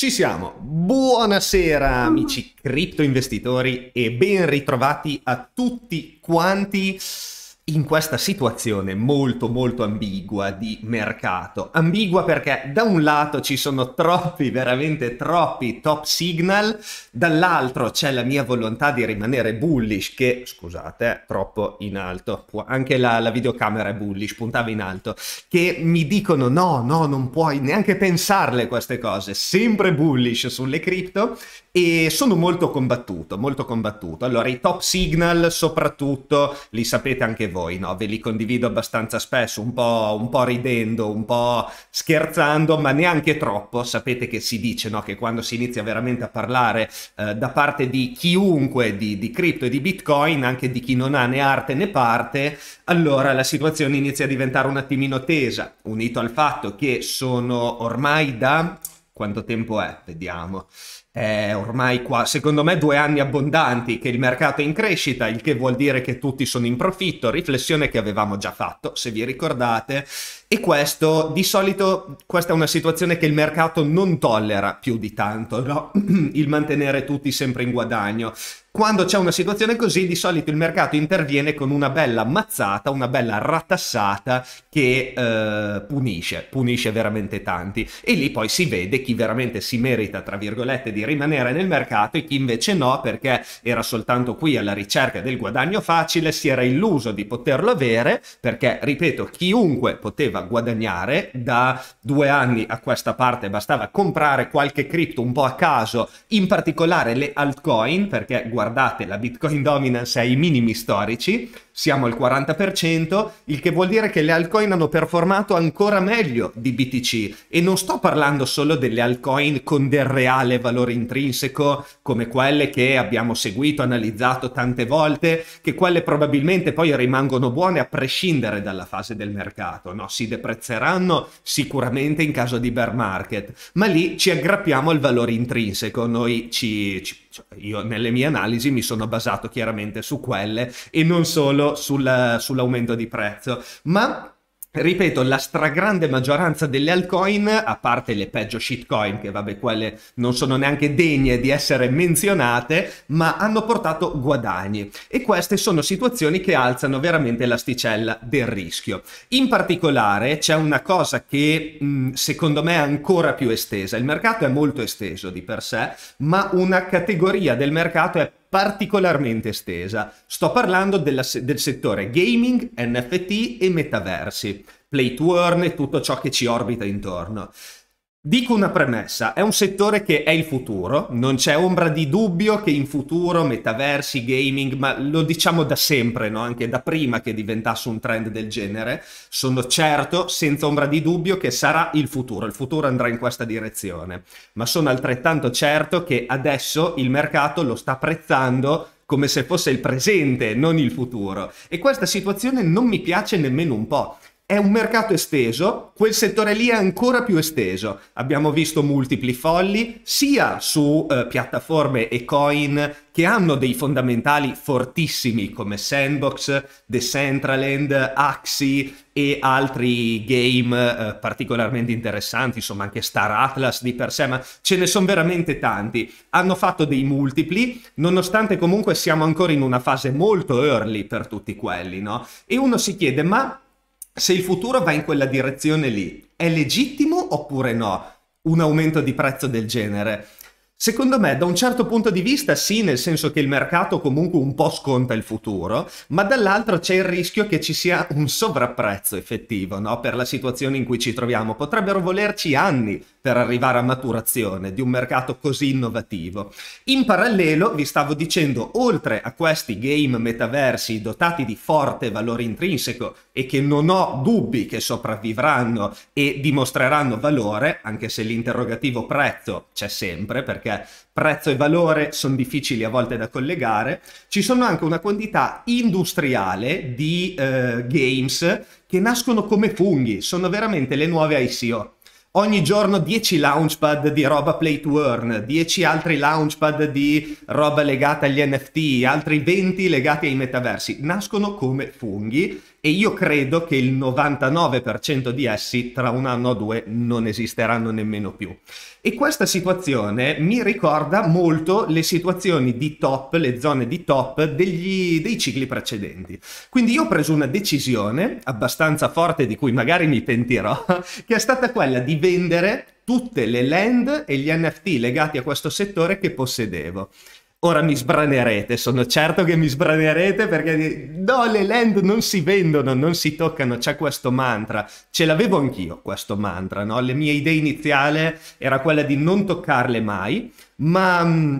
Ci siamo, buonasera mm. amici cripto investitori e ben ritrovati a tutti quanti in questa situazione molto molto ambigua di mercato. Ambigua perché da un lato ci sono troppi, veramente troppi top signal, dall'altro c'è la mia volontà di rimanere bullish che, scusate, troppo in alto, anche la, la videocamera è bullish, puntava in alto, che mi dicono no, no, non puoi neanche pensarle queste cose, sempre bullish sulle cripto e sono molto combattuto, molto combattuto. Allora i top signal soprattutto li sapete anche voi voi, no? ve li condivido abbastanza spesso, un po', un po', ridendo, un po' scherzando, ma neanche troppo. Sapete che si dice no? che quando si inizia veramente a parlare eh, da parte di chiunque di, di cripto e di bitcoin, anche di chi non ha né arte né parte, allora la situazione inizia a diventare un attimino tesa, unito al fatto che sono ormai da... quanto tempo è? Vediamo è ormai qua, secondo me, due anni abbondanti che il mercato è in crescita, il che vuol dire che tutti sono in profitto, riflessione che avevamo già fatto, se vi ricordate, e questo, di solito, questa è una situazione che il mercato non tollera più di tanto, no? il mantenere tutti sempre in guadagno. Quando c'è una situazione così, di solito il mercato interviene con una bella mazzata, una bella ratassata che eh, punisce, punisce veramente tanti. E lì poi si vede chi veramente si merita, tra virgolette, di rimanere nel mercato e chi invece no, perché era soltanto qui alla ricerca del guadagno facile, si era illuso di poterlo avere, perché, ripeto, chiunque poteva poteva guadagnare da due anni a questa parte bastava comprare qualche cripto un po' a caso in particolare le altcoin perché guardate la bitcoin dominance è ai minimi storici siamo al 40% il che vuol dire che le altcoin hanno performato ancora meglio di BTC e non sto parlando solo delle altcoin con del reale valore intrinseco come quelle che abbiamo seguito analizzato tante volte che quelle probabilmente poi rimangono buone a prescindere dalla fase del mercato no? si deprezzeranno sicuramente in caso di bear market, ma lì ci aggrappiamo al valore intrinseco. Noi ci, ci, cioè, io nelle mie analisi mi sono basato chiaramente su quelle e non solo sull'aumento di prezzo, ma ripeto, la stragrande maggioranza delle altcoin, a parte le peggio shitcoin, che vabbè, quelle non sono neanche degne di essere menzionate, ma hanno portato guadagni. E queste sono situazioni che alzano veramente l'asticella del rischio. In particolare c'è una cosa che mh, mm, secondo me è ancora più estesa. Il mercato è molto esteso di per sé, ma una categoria del mercato è particolarmente estesa. Sto parlando della, del settore gaming, NFT e metaversi, play to earn e tutto ciò che ci orbita intorno. Dico una premessa, è un settore che è il futuro, non c'è ombra di dubbio che in futuro metaversi, gaming, ma lo diciamo da sempre, no? anche da prima che diventasse un trend del genere, sono certo, senza ombra di dubbio, che sarà il futuro, il futuro andrà in questa direzione, ma sono altrettanto certo che adesso il mercato lo sta apprezzando come se fosse il presente, non il futuro. E questa situazione non mi piace nemmeno un po', è un mercato esteso, quel settore lì è ancora più esteso. Abbiamo visto multipli folli sia su eh, piattaforme e coin che hanno dei fondamentali fortissimi come Sandbox, Decentraland, Axi e altri game eh, particolarmente interessanti, insomma anche Star Atlas di per sé, ma ce ne sono veramente tanti. Hanno fatto dei multipli, nonostante comunque siamo ancora in una fase molto early per tutti quelli, no? E uno si chiede, ma se il futuro va in quella direzione lì, è legittimo oppure no un aumento di prezzo del genere? Secondo me, da un certo punto di vista, sì, nel senso che il mercato comunque un po' sconta il futuro, ma dall'altro c'è il rischio che ci sia un sovrapprezzo effettivo no? per la situazione in cui ci troviamo. Potrebbero volerci anni per arrivare a maturazione di un mercato così innovativo. In parallelo, vi stavo dicendo, oltre a questi game metaversi dotati di forte valore intrinseco e che non ho dubbi che sopravvivranno e dimostreranno valore, anche se l'interrogativo prezzo c'è sempre, perché prezzo e valore sono difficili a volte da collegare, ci sono anche una quantità industriale di eh, games che nascono come funghi, sono veramente le nuove ICO ogni giorno 10 launchpad di roba play to earn, 10 altri launchpad di roba legata agli NFT, altri 20 legati ai metaversi. Nascono come funghi e io credo che il 99% di essi tra un anno o due non esisteranno nemmeno più. E questa situazione mi ricorda molto le situazioni di top, le zone di top degli, dei cicli precedenti. Quindi io ho preso una decisione abbastanza forte di cui magari mi pentirò, che è stata quella di vendere tutte le land e gli NFT legati a questo settore che possedevo. Ora mi sbranerete, sono certo che mi sbranerete perché no, le land non si vendono, non si toccano, c'è questo mantra. Ce l'avevo anch'io questo mantra, no? Le mie idee iniziali era quella di non toccarle mai, ma mm,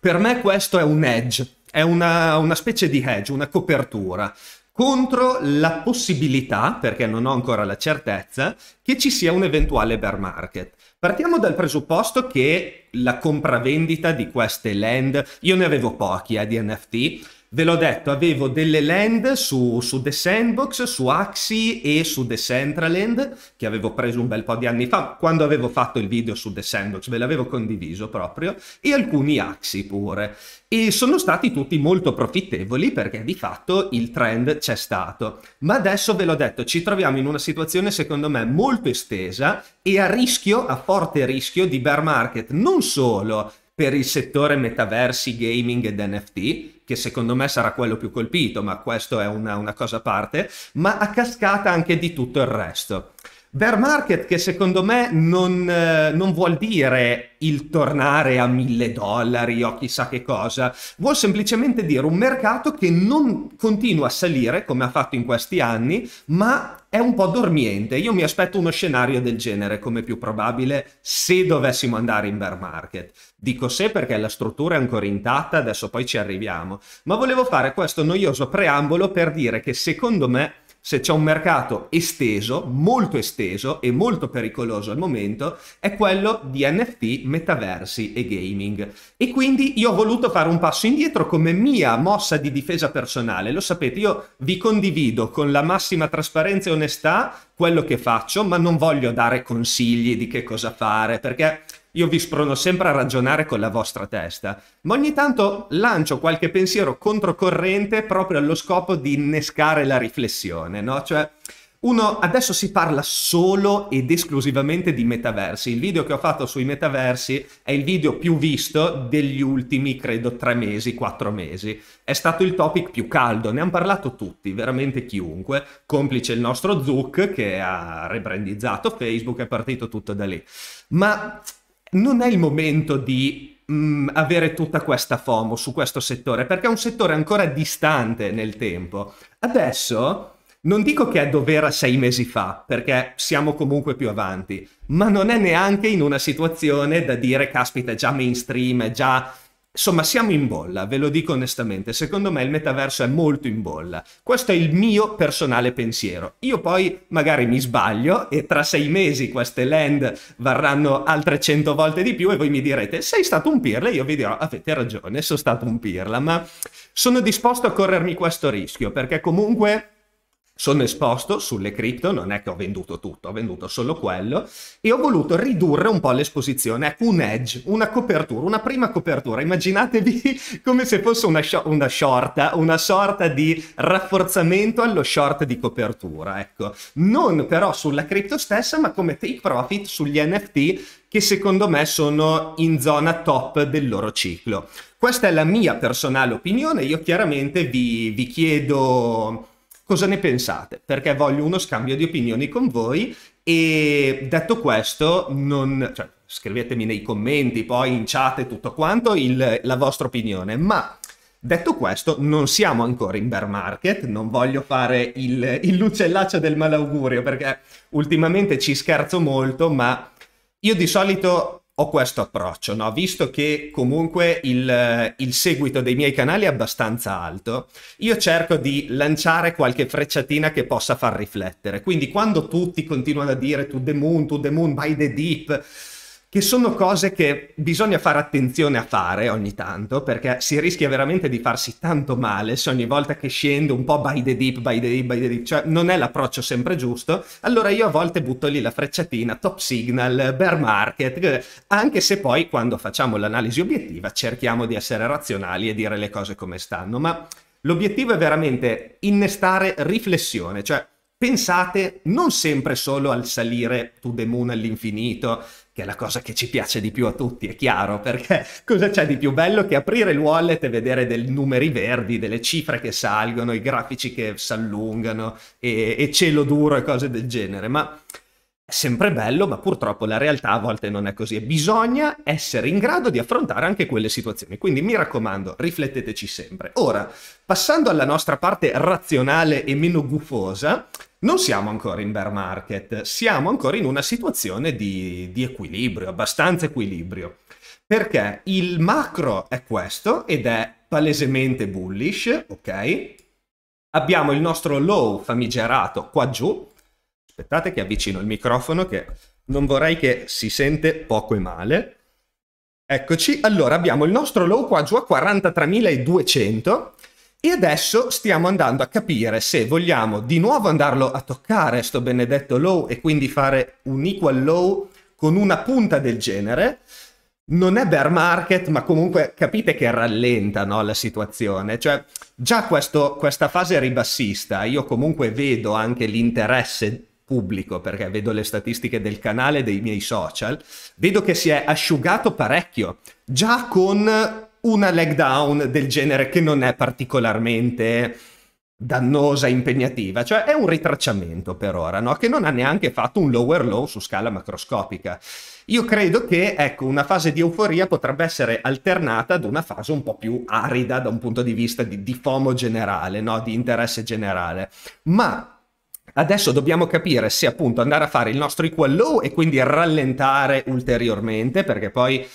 per me questo è un edge, è una, una specie di hedge, una copertura contro la possibilità, perché non ho ancora la certezza, che ci sia un eventuale bear market. Partiamo dal presupposto che la compravendita di queste land, io ne avevo pochi eh, di NFT, Ve l'ho detto, avevo delle land su, su, The Sandbox, su Axie e su The Centraland che avevo preso un bel po' di anni fa, quando avevo fatto il video su The Sandbox, ve l'avevo condiviso proprio, e alcuni Axie pure. E sono stati tutti molto profittevoli perché di fatto il trend c'è stato. Ma adesso ve l'ho detto, ci troviamo in una situazione secondo me molto estesa e a rischio, a forte rischio di bear market, non solo per il settore metaversi, gaming ed NFT, che secondo me sarà quello più colpito, ma questo è una, una cosa a parte, ma a cascata anche di tutto il resto. Bear market che secondo me non, eh, non, vuol dire il tornare a mille dollari o chissà che cosa, vuol semplicemente dire un mercato che non continua a salire come ha fatto in questi anni, ma è un po' dormiente. Io mi aspetto uno scenario del genere come più probabile se dovessimo andare in bear market. Dico sé perché la struttura è ancora intatta, adesso poi ci arriviamo. Ma volevo fare questo noioso preambolo per dire che secondo me se c'è un mercato esteso, molto esteso e molto pericoloso al momento, è quello di NFT, metaversi e gaming. E quindi io ho voluto fare un passo indietro come mia mossa di difesa personale. Lo sapete, io vi condivido con la massima trasparenza e onestà quello che faccio, ma non voglio dare consigli di che cosa fare, perché io vi sprono sempre a ragionare con la vostra testa, ma ogni tanto lancio qualche pensiero controcorrente proprio allo scopo di innescare la riflessione, no? Cioè, uno, adesso si parla solo ed esclusivamente di metaversi. Il video che ho fatto sui metaversi è il video più visto degli ultimi, credo, tre mesi, quattro mesi. È stato il topic più caldo, ne hanno parlato tutti, veramente chiunque, complice il nostro Zuc che ha rebrandizzato Facebook, è partito tutto da lì. Ma non è il momento di mh, mm, avere tutta questa FOMO su questo settore, perché è un settore ancora distante nel tempo. Adesso non dico che è dov'era sei mesi fa, perché siamo comunque più avanti, ma non è neanche in una situazione da dire, caspita, è già mainstream, è già Insomma, siamo in bolla, ve lo dico onestamente, secondo me il metaverso è molto in bolla. Questo è il mio personale pensiero. Io poi magari mi sbaglio e tra sei mesi queste land varranno altre cento volte di più e voi mi direte sei stato un pirla e io vi dirò avete ragione, sono stato un pirla, ma sono disposto a corrermi questo rischio perché comunque sono esposto sulle cripto, non è che ho venduto tutto, ho venduto solo quello e ho voluto ridurre un po' l'esposizione, ecco un edge, una copertura, una prima copertura, immaginatevi come se fosse una, sh- una short, una sorta di rafforzamento allo short di copertura, ecco, non però sulla cripto stessa ma come take profit sugli NFT che secondo me sono in zona top del loro ciclo. Questa è la mia personale opinione, io chiaramente vi, vi chiedo cosa ne pensate, perché voglio uno scambio di opinioni con voi e detto questo, non, cioè, scrivetemi nei commenti, poi in chat e tutto quanto il, la vostra opinione, ma detto questo non siamo ancora in bear market, non voglio fare il, il lucellaccio del malaugurio perché ultimamente ci scherzo molto, ma io di solito ho questo approccio, no? visto che comunque il, eh, il, seguito dei miei canali è abbastanza alto, io cerco di lanciare qualche frecciatina che possa far riflettere. Quindi quando tutti continuano a dire to the moon, to the moon, by the deep, che sono cose che bisogna fare attenzione a fare ogni tanto, perché si rischia veramente di farsi tanto male se ogni volta che scendo un po' by the deep, by the deep, by the deep, cioè non è l'approccio sempre giusto, allora io a volte butto lì la frecciatina, top signal, bear market, eh, anche se poi quando facciamo l'analisi obiettiva cerchiamo di essere razionali e dire le cose come stanno, ma l'obiettivo è veramente innestare riflessione, cioè pensate non sempre solo al salire to the moon all'infinito, che è la cosa che ci piace di più a tutti, è chiaro, perché cosa c'è di più bello che aprire il wallet e vedere dei numeri verdi, delle cifre che salgono, i grafici che si allungano e, e cielo duro e cose del genere, ma è sempre bello, ma purtroppo la realtà a volte non è così e bisogna essere in grado di affrontare anche quelle situazioni. Quindi mi raccomando, rifletteteci sempre. Ora, passando alla nostra parte razionale e meno gufosa, non siamo ancora in bear market, siamo ancora in una situazione di, di equilibrio, abbastanza equilibrio, perché il macro è questo ed è palesemente bullish, ok? Abbiamo il nostro low famigerato qua giù, aspettate che avvicino il microfono che non vorrei che si sente poco e male. Eccoci, allora abbiamo il nostro low qua giù a 43.200 e adesso stiamo andando a capire se vogliamo di nuovo andarlo a toccare sto benedetto low e quindi fare un equal low con una punta del genere. Non è bear market, ma comunque capite che rallenta no, la situazione. Cioè, già questo, questa fase ribassista, io comunque vedo anche l'interesse pubblico, perché vedo le statistiche del canale dei miei social, vedo che si è asciugato parecchio, già con una leg down del genere che non è particolarmente dannosa, impegnativa, cioè è un ritracciamento per ora, no? che non ha neanche fatto un lower low su scala macroscopica. Io credo che ecco, una fase di euforia potrebbe essere alternata ad una fase un po' più arida da un punto di vista di, di FOMO generale, no? di interesse generale, ma Adesso dobbiamo capire se appunto andare a fare il nostro equal low e quindi rallentare ulteriormente perché poi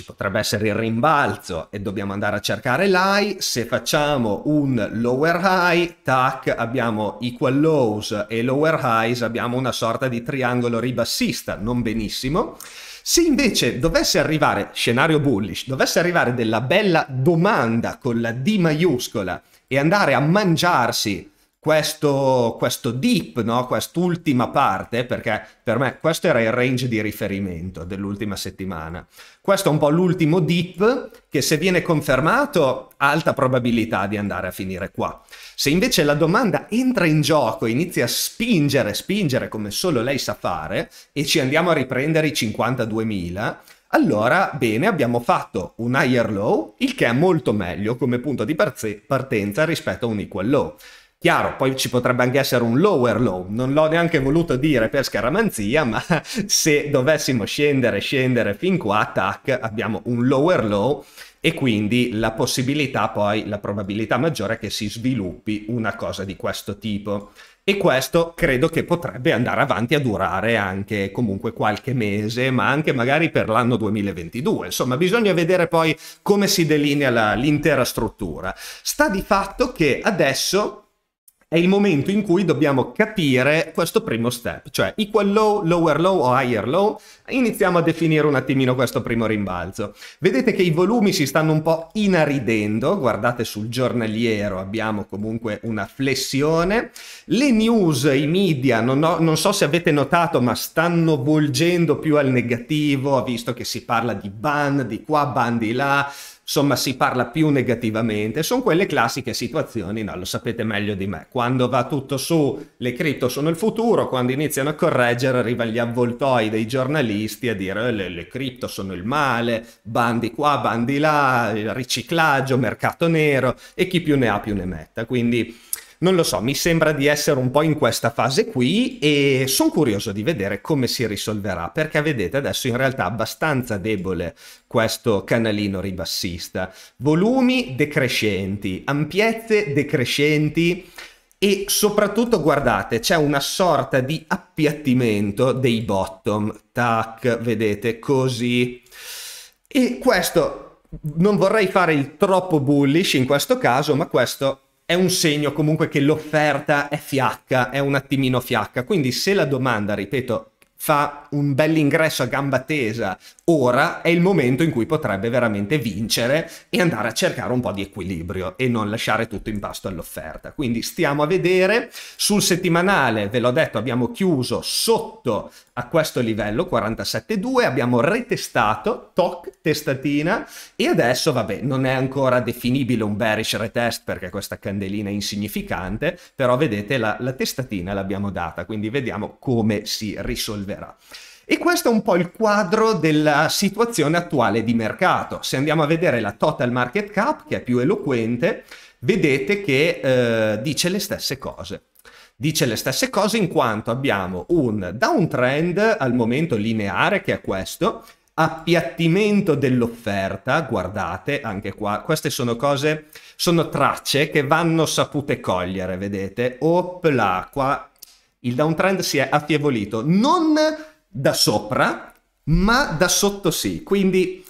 ci potrebbe essere il rimbalzo e dobbiamo andare a cercare l'high, se facciamo un lower high, tac, abbiamo equal lows e lower highs, abbiamo una sorta di triangolo ribassista, non benissimo. Se invece dovesse arrivare, scenario bullish, dovesse arrivare della bella domanda con la D maiuscola e andare a mangiarsi questo, questo dip, no? quest'ultima parte, perché per me questo era il range di riferimento dell'ultima settimana. Questo è un po' l'ultimo dip che se viene confermato ha alta probabilità di andare a finire qua. Se invece la domanda entra in gioco, inizia a spingere, spingere come solo lei sa fare e ci andiamo a riprendere i 52.000, allora, bene, abbiamo fatto un higher low, il che è molto meglio come punto di partenza rispetto a un equal low. Chiaro, poi ci potrebbe anche essere un lower low, non l'ho neanche voluto dire per scaramanzia, ma se dovessimo scendere, scendere fin qua, tac, abbiamo un lower low e quindi la possibilità poi, la probabilità maggiore è che si sviluppi una cosa di questo tipo. E questo credo che potrebbe andare avanti a durare anche comunque qualche mese, ma anche magari per l'anno 2022. Insomma, bisogna vedere poi come si delinea l'intera struttura. Sta di fatto che adesso è il momento in cui dobbiamo capire questo primo step, cioè equal low, lower low o higher low. Iniziamo a definire un attimino questo primo rimbalzo. Vedete che i volumi si stanno un po' inaridendo, guardate sul giornaliero abbiamo comunque una flessione. Le news, i media, non, ho, non so se avete notato, ma stanno volgendo più al negativo, visto che si parla di ban di qua, ban di là insomma si parla più negativamente, sono quelle classiche situazioni, no, lo sapete meglio di me, quando va tutto su, le cripto sono il futuro, quando iniziano a correggere arrivano gli avvoltoi dei giornalisti a dire eh, le, le cripto sono il male, bandi qua, bandi là, riciclaggio, mercato nero e chi più ne ha più ne metta, quindi non lo so, mi sembra di essere un po' in questa fase qui e sono curioso di vedere come si risolverà, perché vedete adesso in realtà abbastanza debole questo canalino ribassista. Volumi decrescenti, ampiezze decrescenti e soprattutto guardate c'è una sorta di appiattimento dei bottom tac vedete così e questo non vorrei fare il troppo bullish in questo caso ma questo è un segno comunque che l'offerta è fiacca, è un attimino fiacca. Quindi se la domanda, ripeto, fa un bell'ingresso a gamba tesa, ora è il momento in cui potrebbe veramente vincere e andare a cercare un po' di equilibrio e non lasciare tutto in pasto all'offerta. Quindi stiamo a vedere, sul settimanale ve l'ho detto abbiamo chiuso sotto a questo livello 47.2, abbiamo retestato, toc, testatina e adesso vabbè non è ancora definibile un bearish retest perché questa candelina è insignificante, però vedete la, la testatina l'abbiamo data, quindi vediamo come si risolverà eccetera. E questo è un po' il quadro della situazione attuale di mercato. Se andiamo a vedere la total market cap, che è più eloquente, vedete che eh, dice le stesse cose. Dice le stesse cose in quanto abbiamo un downtrend al momento lineare, che è questo, appiattimento dell'offerta, guardate anche qua, queste sono cose, sono tracce che vanno sapute cogliere, vedete? Opla, qua il downtrend si è affievolito non da sopra, ma da sotto sì. Quindi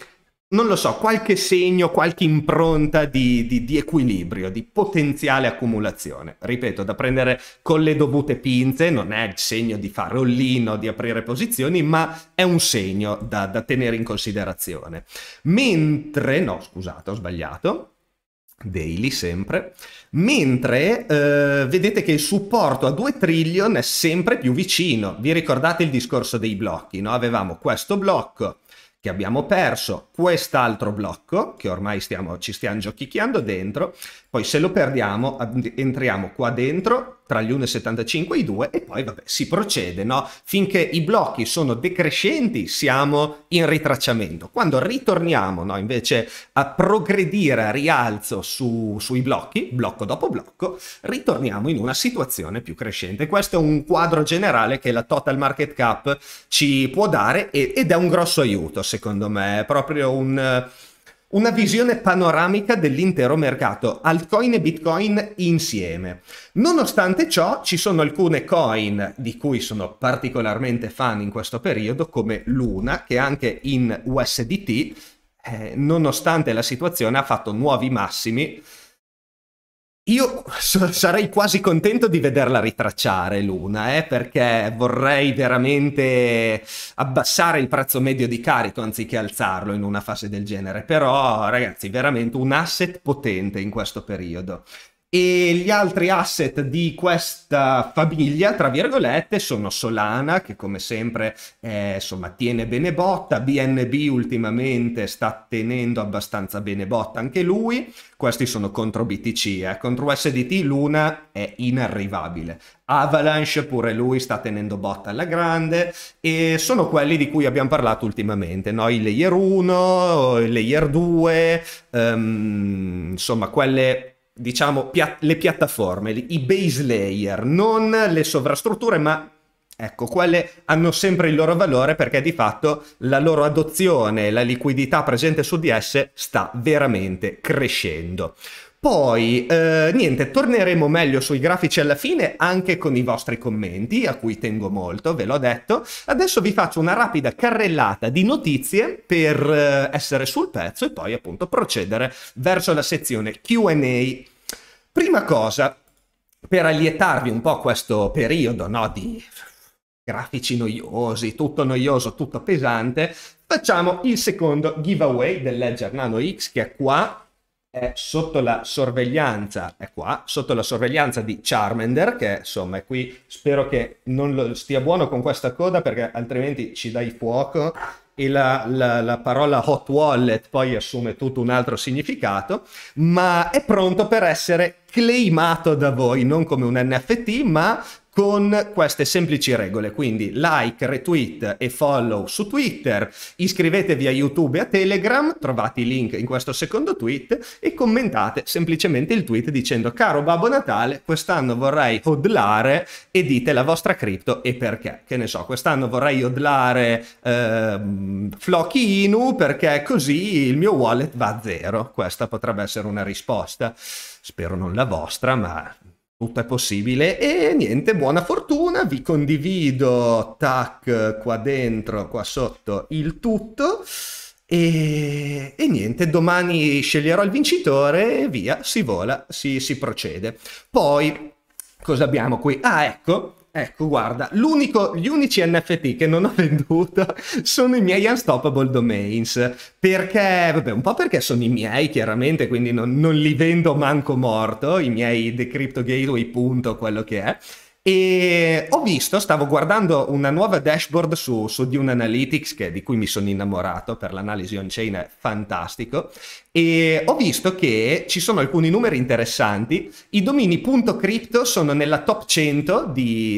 non lo so, qualche segno, qualche impronta di, di, di, equilibrio, di potenziale accumulazione. Ripeto, da prendere con le dovute pinze, non è il segno di rollino, di aprire posizioni, ma è un segno da, da tenere in considerazione. Mentre, no, scusate, ho sbagliato daily sempre, mentre eh, vedete che il supporto a 2 trillion è sempre più vicino. Vi ricordate il discorso dei blocchi? No? Avevamo questo blocco che abbiamo perso, quest'altro blocco che ormai stiamo, ci stiamo giochicchiando dentro poi se lo perdiamo entriamo qua dentro tra gli 1,75 e i 2 e poi vabbè si procede, no? Finché i blocchi sono decrescenti siamo in ritracciamento. Quando ritorniamo no, invece a progredire a rialzo su, sui blocchi, blocco dopo blocco, ritorniamo in una situazione più crescente. Questo è un quadro generale che la Total Market Cap ci può dare ed è un grosso aiuto secondo me, è proprio un una visione panoramica dell'intero mercato, altcoin e bitcoin insieme. Nonostante ciò ci sono alcune coin di cui sono particolarmente fan in questo periodo come Luna che anche in USDT eh, nonostante la situazione ha fatto nuovi massimi io sarei quasi contento di vederla ritracciare Luna, eh, perché vorrei veramente abbassare il prezzo medio di carico anziché alzarlo in una fase del genere. Però, ragazzi, veramente un asset potente in questo periodo. E gli altri asset di questa famiglia, tra virgolette, sono Solana, che come sempre eh, insomma, tiene bene botta, BNB ultimamente sta tenendo abbastanza bene botta anche lui, questi sono contro BTC, eh. contro SDT Luna è inarrivabile, Avalanche pure lui sta tenendo botta alla grande e sono quelli di cui abbiamo parlato ultimamente, no? i layer 1, i layer 2, um, ehm, insomma quelle diciamo, pia le piattaforme, i base layer, non le sovrastrutture, ma Ecco, quelle hanno sempre il loro valore perché di fatto la loro adozione e la liquidità presente su di esse sta veramente crescendo. Poi, eh, niente, torneremo meglio sui grafici alla fine anche con i vostri commenti, a cui tengo molto, ve l'ho detto. Adesso vi faccio una rapida carrellata di notizie per eh, essere sul pezzo e poi appunto procedere verso la sezione Q&A. Prima cosa, per allietarvi un po' questo periodo no, di grafici noiosi, tutto noioso, tutto pesante, facciamo il secondo giveaway del Ledger Nano X che è qua è sotto la sorveglianza, è qua, sotto la sorveglianza di Charmander, che insomma è qui, spero che non lo stia buono con questa coda perché altrimenti ci dai fuoco e la, la, la parola hot wallet poi assume tutto un altro significato, ma è pronto per essere claimato da voi, non come un NFT, ma con queste semplici regole, quindi like, retweet e follow su Twitter, iscrivetevi a YouTube e a Telegram, trovate i link in questo secondo tweet e commentate semplicemente il tweet dicendo caro Babbo Natale, quest'anno vorrei hodlare e dite la vostra cripto e perché. Che ne so, quest'anno vorrei hodlare eh, Flocky Inu perché così il mio wallet va a zero. Questa potrebbe essere una risposta. Spero non la vostra, ma tutto è possibile e niente buona fortuna vi condivido tac qua dentro qua sotto il tutto e, e niente domani sceglierò il vincitore e via si vola si, si procede poi cosa abbiamo qui ah ecco Ecco, guarda, gli unici NFT che non ho venduto sono i miei Unstoppable Domains, perché, vabbè, un po' perché sono i miei, chiaramente, quindi non, non li vendo manco morto, i miei Decrypto Gateway, punto, quello che è, e ho visto, stavo guardando una nuova dashboard su, su Dune Analytics, che, di cui mi sono innamorato per l'analisi on-chain, è fantastico, e ho visto che ci sono alcuni numeri interessanti. I domini.crypto sono nella top 100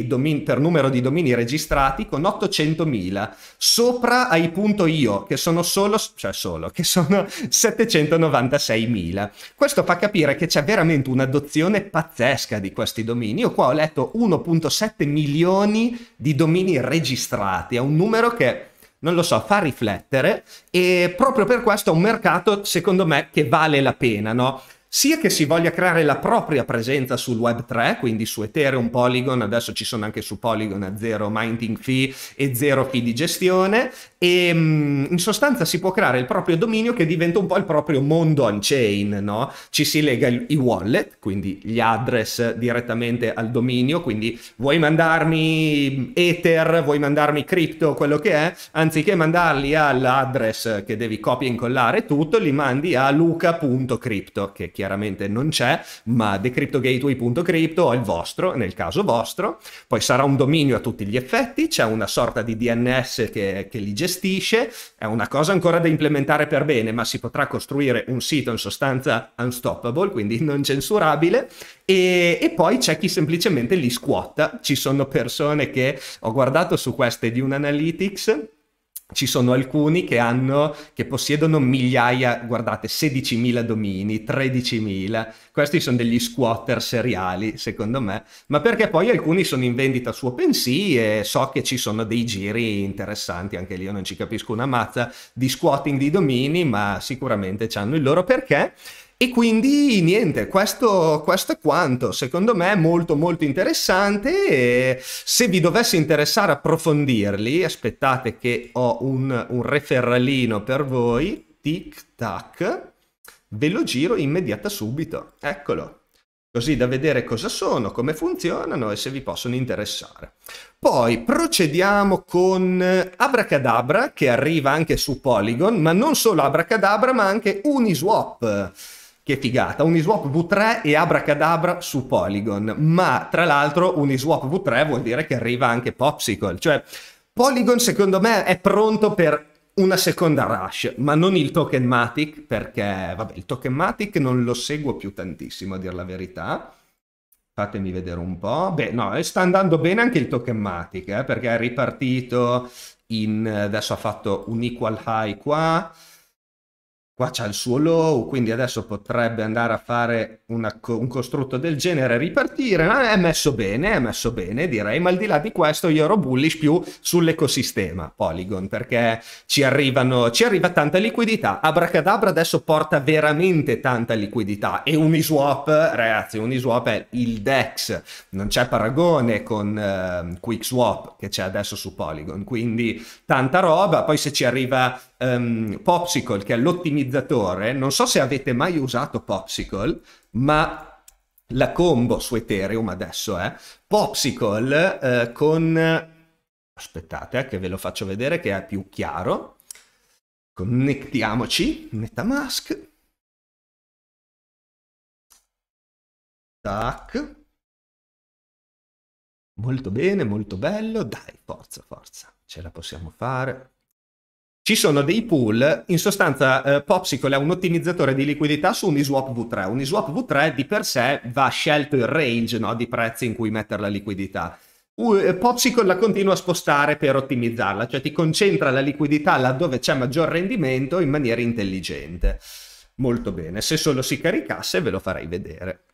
domini, per numero di domini registrati con 800.000, sopra ai .io che sono solo, cioè solo, che sono 796.000. Questo fa capire che c'è veramente un'adozione pazzesca di questi domini. Io qua ho letto 1.7 milioni di domini registrati, è un numero che non lo so, fa riflettere e proprio per questo è un mercato secondo me che vale la pena, no? sia che si voglia creare la propria presenza sul web 3, quindi su Ethereum, Polygon, adesso ci sono anche su Polygon a zero minting fee e zero fee di gestione, e mm, in sostanza si può creare il proprio dominio che diventa un po' il proprio mondo on-chain, no? Ci si lega i wallet, quindi gli address direttamente al dominio, quindi vuoi mandarmi Ether, vuoi mandarmi crypto, quello che è, anziché mandarli all'address che devi copia e incollare tutto, li mandi a luca.crypto, che è chiaramente non c'è, ma decryptogateway.crypto è il vostro, nel caso vostro, poi sarà un dominio a tutti gli effetti, c'è una sorta di DNS che, che li gestisce, è una cosa ancora da implementare per bene, ma si potrà costruire un sito in sostanza unstoppable, quindi non censurabile, e, e poi c'è chi semplicemente li squatta, ci sono persone che ho guardato su queste di un analytics ci sono alcuni che, hanno, che possiedono migliaia, guardate, 16.000 domini, 13.000. Questi sono degli squatter seriali, secondo me, ma perché poi alcuni sono in vendita su OpenSea e so che ci sono dei giri interessanti, anche lì io non ci capisco una mazza, di squatting di domini, ma sicuramente hanno il loro perché. E quindi niente, questo, questo, è quanto, secondo me è molto molto interessante e se vi dovesse interessare approfondirli, aspettate che ho un, un referralino per voi, tic tac, ve lo giro immediata subito, eccolo così da vedere cosa sono, come funzionano e se vi possono interessare. Poi procediamo con Abracadabra che arriva anche su Polygon, ma non solo Abracadabra ma anche Uniswap che figata, Uniswap V3 e Abracadabra su Polygon, ma tra l'altro Uniswap V3 vuol dire che arriva anche Popsicle, cioè Polygon secondo me è pronto per una seconda rush, ma non il tokenmatic, perché vabbè, il tokenmatic non lo seguo più tantissimo a dire la verità. Fatemi vedere un po'. Beh, no, eh, sta andando bene anche il tokenmatic, eh, perché è ripartito in eh, adesso ha fatto un equal high qua qua c'ha il suo low, quindi adesso potrebbe andare a fare una, un costrutto del genere, ripartire, ma è messo bene, è messo bene direi, ma al di là di questo io ero bullish più sull'ecosistema Polygon, perché ci, arrivano, ci arriva tanta liquidità, Abracadabra adesso porta veramente tanta liquidità e Uniswap, ragazzi, Uniswap è il DEX, non c'è paragone con eh, QuickSwap che c'è adesso su Polygon, quindi tanta roba, poi se ci arriva ehm, Popsicle che è l'ottimizzazione sintetizzatore, non so se avete mai usato Popsicle, ma la combo su Ethereum adesso è Popsicle eh, con... Aspettate eh, che ve lo faccio vedere che è più chiaro. Connettiamoci, Metamask. Tac. Molto bene, molto bello. Dai, forza, forza. Ce la possiamo fare ci sono dei pool, in sostanza eh, Popsicle è un ottimizzatore di liquidità su un Uniswap V3. Un Uniswap V3 di per sé va scelto il range no, di prezzi in cui mettere la liquidità. Eh, Popsicle la continua a spostare per ottimizzarla, cioè ti concentra la liquidità laddove c'è maggior rendimento in maniera intelligente. Molto bene, se solo si caricasse ve lo farei vedere.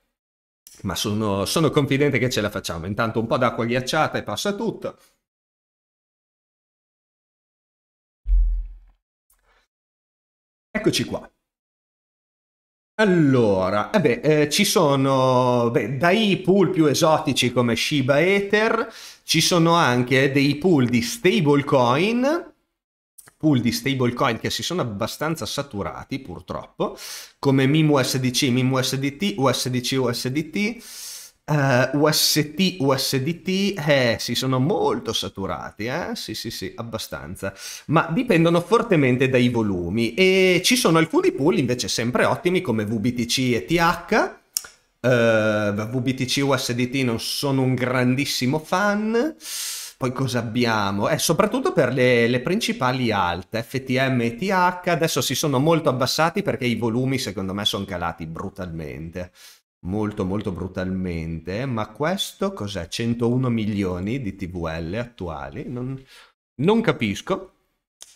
Ma sono, sono confidente che ce la facciamo. Intanto un po' d'acqua ghiacciata e passa tutto. Eccoci qua. Allora, eh eh, ci sono beh, dai pool più esotici come Shiba Ether, ci sono anche dei pool di stablecoin, pool di stablecoin che si sono abbastanza saturati purtroppo, come MIM USDC, USDT, USDC USDT Uh, eh, UST, USDT, eh, si sono molto saturati, eh? Sì, sì, sì, abbastanza, ma dipendono fortemente dai volumi e ci sono alcuni pool invece sempre ottimi come VBTC e TH, uh, eh, VBTC USDT non sono un grandissimo fan, poi cosa abbiamo? Eh, soprattutto per le, le principali alt, FTM e TH, adesso si sono molto abbassati perché i volumi secondo me sono calati brutalmente molto molto brutalmente, ma questo cos'è? 101 milioni di TVL attuali? Non, non capisco,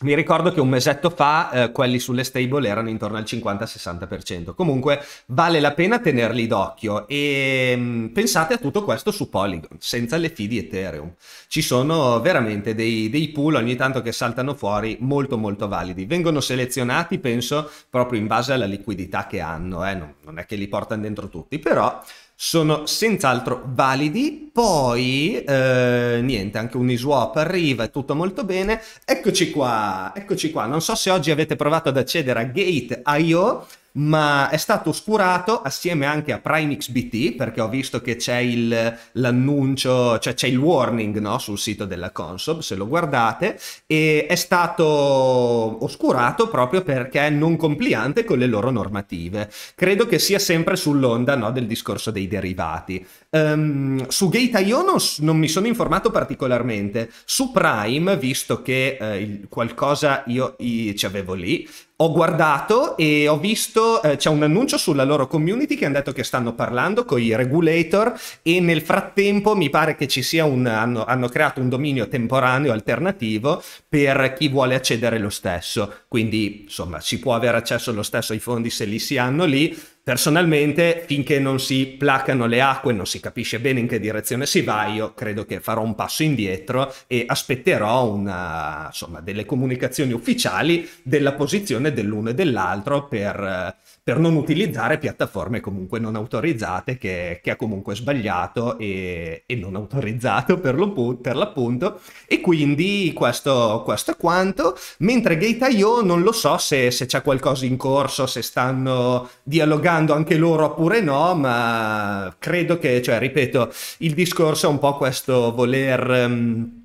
mi ricordo che un mesetto fa eh, quelli sulle stable erano intorno al 50-60%. Comunque vale la pena tenerli d'occhio e mh, mm, pensate a tutto questo su Polygon, senza le fee di Ethereum. Ci sono veramente dei, dei, pool ogni tanto che saltano fuori molto molto validi. Vengono selezionati, penso, proprio in base alla liquidità che hanno. Eh? Non, non è che li portano dentro tutti, però sono senz'altro validi. Poi, eh, niente, anche Uniswap arriva, è tutto molto bene. Eccoci qua, eccoci qua. Non so se oggi avete provato ad accedere a Gate.io, ma è stato oscurato assieme anche a Prime XBT perché ho visto che c'è il, l'annuncio, cioè c'è il warning no? sul sito della Consob se lo guardate e è stato oscurato proprio perché è non compliante con le loro normative. Credo che sia sempre sull'onda no? del discorso dei derivati. Um, su Gate.io non, non, mi sono informato particolarmente, su Prime visto che eh, qualcosa io, io ci avevo lì ho guardato e ho visto, eh, c'è un annuncio sulla loro community che hanno detto che stanno parlando con i regulator e nel frattempo mi pare che ci sia un, hanno, hanno creato un dominio temporaneo alternativo per chi vuole accedere lo stesso. Quindi insomma si può avere accesso lo stesso ai fondi se li si hanno lì, Personalmente, finché non si placano le acque, non si capisce bene in che direzione si va, io credo che farò un passo indietro e aspetterò una, insomma, delle comunicazioni ufficiali della posizione dell'uno e dell'altro per eh, per non utilizzare piattaforme comunque non autorizzate che, che ha comunque sbagliato e, e non autorizzato per, lo, per, l'appunto e quindi questo, questo è quanto mentre Gate.io non lo so se, se, c'è qualcosa in corso se stanno dialogando anche loro oppure no ma credo che cioè ripeto il discorso è un po' questo voler um,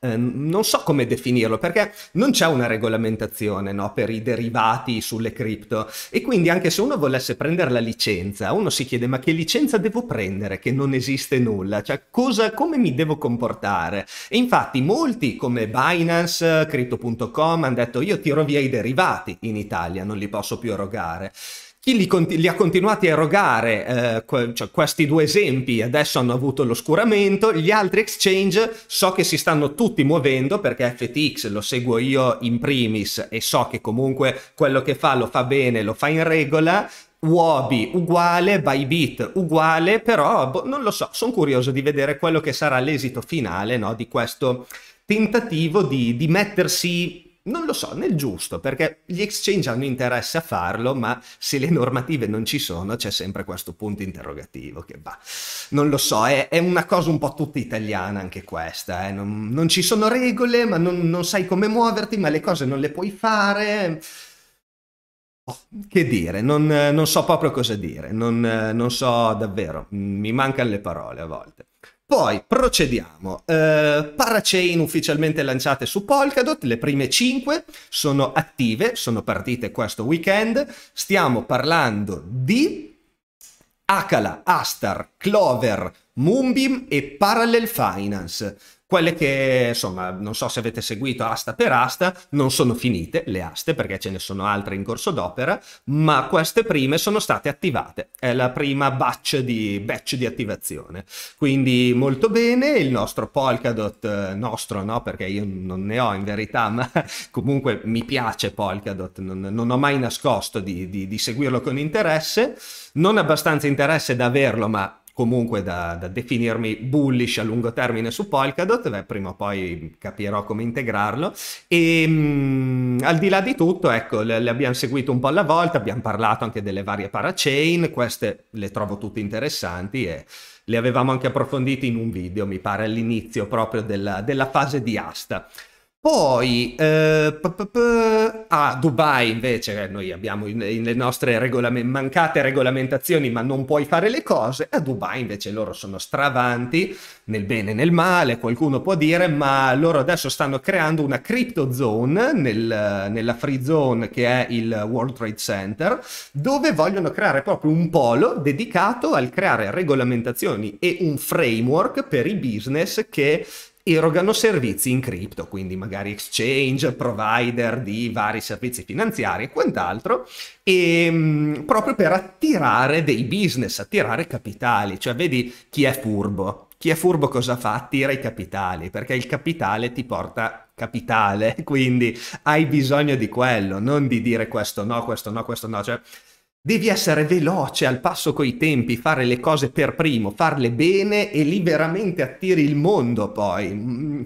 eh, non so come definirlo perché non c'è una regolamentazione no, per i derivati sulle cripto e quindi anche se uno volesse prendere la licenza uno si chiede ma che licenza devo prendere che non esiste nulla cioè cosa, come mi devo comportare e infatti molti come Binance, Crypto.com hanno detto io tiro via i derivati in Italia non li posso più erogare chi li, li, ha continuati a erogare, eh, que- cioè questi due esempi adesso hanno avuto l'oscuramento, gli altri exchange so che si stanno tutti muovendo perché FTX lo seguo io in primis e so che comunque quello che fa lo fa bene, lo fa in regola, Uobi uguale, Bybit uguale, però boh, non lo so, sono curioso di vedere quello che sarà l'esito finale no, di questo tentativo di, di mettersi non lo so, nel giusto, perché gli exchange hanno interesse a farlo, ma se le normative non ci sono c'è sempre questo punto interrogativo che va. Non lo so, è, è, una cosa un po' tutta italiana anche questa, eh. non, non, ci sono regole, ma non, non sai come muoverti, ma le cose non le puoi fare. Oh, che dire, non, non, so proprio cosa dire, non, non so davvero, mi mancano le parole a volte. Poi procediamo. Uh, parachain ufficialmente lanciate su Polkadot, le prime 5 sono attive, sono partite questo weekend. Stiamo parlando di Akala, Astar, Clover, Moonbeam e Parallel Finance. Quelle che, insomma, non so se avete seguito asta per asta, non sono finite le aste perché ce ne sono altre in corso d'opera, ma queste prime sono state attivate. È la prima batch di, batch di attivazione. Quindi molto bene, il nostro Polkadot, eh, nostro no, perché io non ne ho in verità, ma comunque mi piace Polkadot, non, non ho mai nascosto di, di, di seguirlo con interesse, non abbastanza interesse da averlo, ma comunque da, da, definirmi bullish a lungo termine su Polkadot, beh, prima o poi capirò come integrarlo. E ehm, mh, al di là di tutto, ecco, le, le, abbiamo seguite un po' alla volta, abbiamo parlato anche delle varie parachain, queste le trovo tutte interessanti e le avevamo anche approfondite in un video, mi pare, all'inizio proprio della, della fase di asta. Poi eh, p- p- p- a Dubai invece eh, noi abbiamo in, in le nostre regolame- mancate regolamentazioni ma non puoi fare le cose, a Dubai invece loro sono stravanti nel bene e nel male, qualcuno può dire, ma loro adesso stanno creando una crypto zone nel, nella free zone che è il World Trade Center, dove vogliono creare proprio un polo dedicato al creare regolamentazioni e un framework per i business che erogano servizi in cripto, quindi magari exchange, provider di vari servizi finanziari e quant'altro, e, ehm, proprio per attirare dei business, attirare capitali, cioè vedi chi è furbo. Chi è furbo cosa fa? Attira i capitali, perché il capitale ti porta capitale, quindi hai bisogno di quello, non di dire questo no, questo no, questo no, cioè Devi essere veloce al passo coi tempi, fare le cose per primo, farle bene e lì veramente attiri il mondo poi. Mm,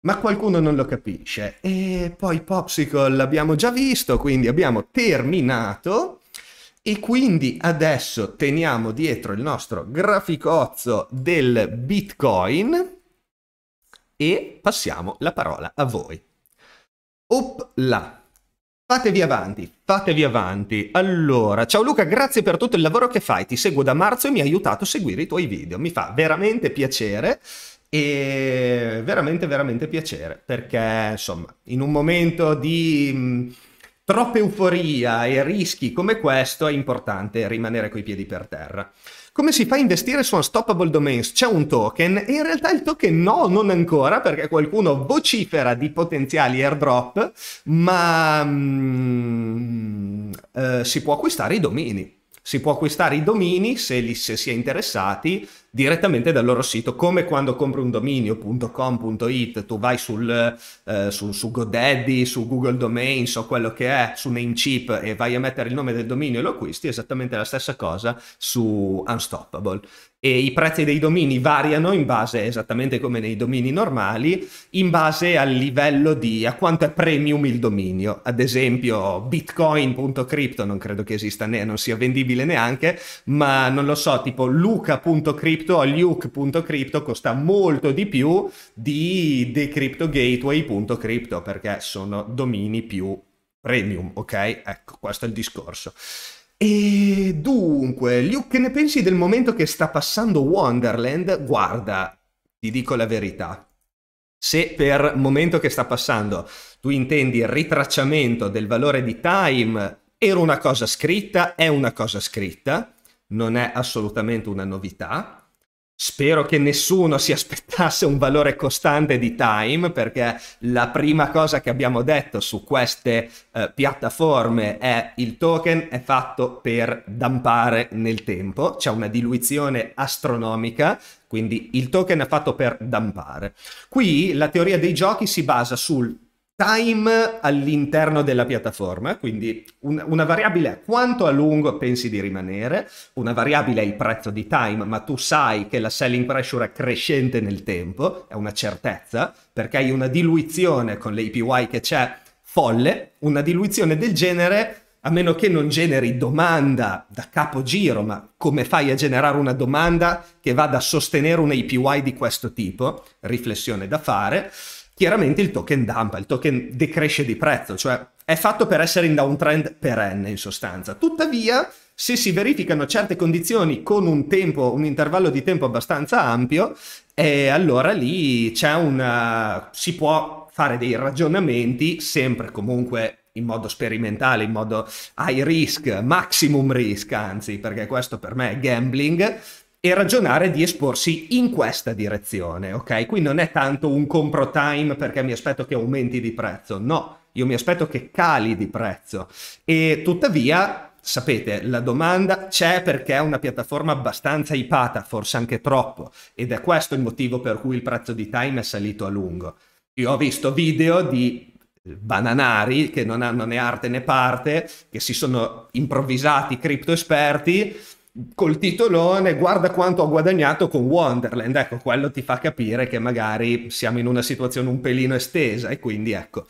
ma qualcuno non lo capisce. E poi Popsicle l'abbiamo già visto, quindi abbiamo terminato. E quindi adesso teniamo dietro il nostro graficozzo del Bitcoin e passiamo la parola a voi. Opla! Fatevi avanti, fatevi avanti. Allora, ciao Luca, grazie per tutto il lavoro che fai. Ti seguo da marzo e mi hai aiutato a seguire i tuoi video. Mi fa veramente piacere e veramente, veramente piacere perché, insomma, in un momento di troppa euforia e rischi come questo è importante rimanere coi piedi per terra. Come si fa a investire su Unstoppable Domains? C'è un token e in realtà il token no, non ancora perché qualcuno vocifera di potenziali airdrop, ma mm, eh, si può acquistare i domini si può acquistare i domini, se, li, se si è interessati, direttamente dal loro sito, come quando compri un dominio.com.it, tu vai sul, eh, su, su GoDaddy, su Google Domains o quello che è, su Namecheap e vai a mettere il nome del dominio e lo acquisti, esattamente la stessa cosa su Unstoppable e i prezzi dei domini variano in base, esattamente come nei domini normali, in base al livello di a quanto è premium il dominio. Ad esempio bitcoin.crypto non credo che esista, né, non sia vendibile neanche, ma non lo so, tipo luca.crypto o luke.crypto costa molto di più di decryptogateway.crypto perché sono domini più premium, ok? Ecco, questo è il discorso. E dunque, Luke, che ne pensi del momento che sta passando Wonderland? Guarda, ti dico la verità. Se per momento che sta passando tu intendi il ritracciamento del valore di time, era una cosa scritta, è una cosa scritta, non è assolutamente una novità, Spero che nessuno si aspettasse un valore costante di time perché la prima cosa che abbiamo detto su queste eh, piattaforme è il token è fatto per dampare nel tempo, c'è una diluizione astronomica, quindi il token è fatto per dampare. Qui la teoria dei giochi si basa sul time all'interno della piattaforma, quindi un, una variabile è quanto a lungo pensi di rimanere, una variabile è il prezzo di time, ma tu sai che la selling pressure è crescente nel tempo, è una certezza, perché hai una diluizione con l'APY che c'è folle, una diluizione del genere, a meno che non generi domanda da capogiro, ma come fai a generare una domanda che vada a sostenere un APY di questo tipo? Riflessione da fare chiaramente il token dampa, il token decresce di prezzo, cioè è fatto per essere in downtrend perenne in sostanza. Tuttavia, se si verificano certe condizioni con un tempo, un intervallo di tempo abbastanza ampio, eh, allora lì c'è una... si può fare dei ragionamenti, sempre comunque in modo sperimentale, in modo high risk, maximum risk, anzi, perché questo per me è gambling, e ragionare di esporsi in questa direzione, ok? Qui non è tanto un compro time perché mi aspetto che aumenti di prezzo, no, io mi aspetto che cali di prezzo e tuttavia sapete, la domanda c'è perché è una piattaforma abbastanza ipata, forse anche troppo, ed è questo il motivo per cui il prezzo di Time è salito a lungo. Io ho visto video di eh, bananari che non hanno né arte né parte, che si sono improvvisati cripto esperti col titolone guarda quanto ho guadagnato con Wonderland ecco quello ti fa capire che magari siamo in una situazione un pelino estesa e quindi ecco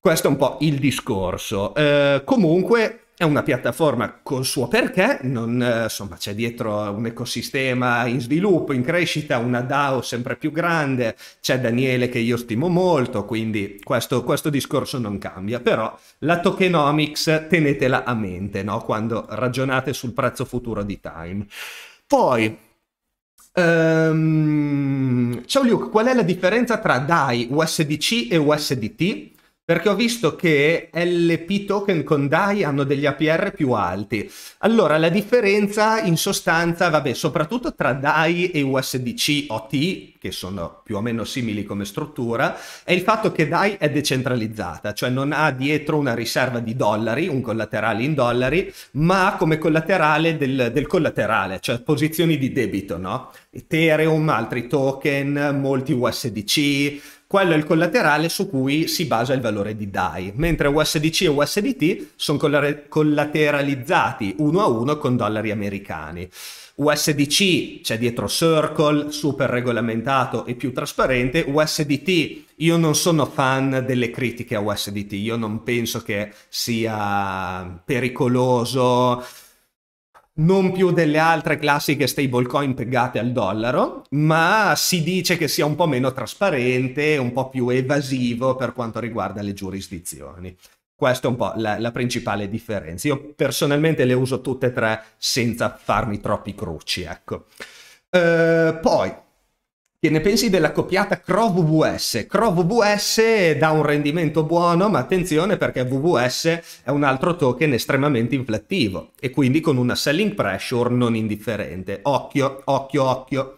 questo è un po' il discorso eh, comunque è una piattaforma col suo perché, non, insomma c'è dietro un ecosistema in sviluppo, in crescita, una DAO sempre più grande, c'è Daniele che io stimo molto, quindi questo, questo discorso non cambia, però la tokenomics tenetela a mente no? quando ragionate sul prezzo futuro di Time. Poi, um, ciao Luke, qual è la differenza tra DAI, USDC e USDT? Perché ho visto che LP token con DAI hanno degli APR più alti. Allora, la differenza in sostanza, vabbè, soprattutto tra DAI e USDC OT, che sono più o meno simili come struttura, è il fatto che DAI è decentralizzata, cioè non ha dietro una riserva di dollari, un collaterale in dollari, ma come collaterale del, del collaterale, cioè posizioni di debito, no? Ethereum, altri token, molti USDC, quello è il collaterale su cui si basa il valore di DAI, mentre USDC e USDT sono collateralizzati uno a uno con dollari americani. USDC c'è dietro Circle, super regolamentato e più trasparente. USDT, io non sono fan delle critiche a USDT, io non penso che sia pericoloso non più delle altre classiche stablecoin pegate al dollaro, ma si dice che sia un po' meno trasparente, un po' più evasivo per quanto riguarda le giurisdizioni. Questa è un po' la, la principale differenza. Io personalmente le uso tutte e tre senza farmi troppi cruci, ecco. Uh, poi che ne pensi della copiata Crow VVS? Crow VVS dà un rendimento buono, ma attenzione perché VVS è un altro token estremamente inflattivo e quindi con una selling pressure non indifferente. Occhio, occhio, occhio.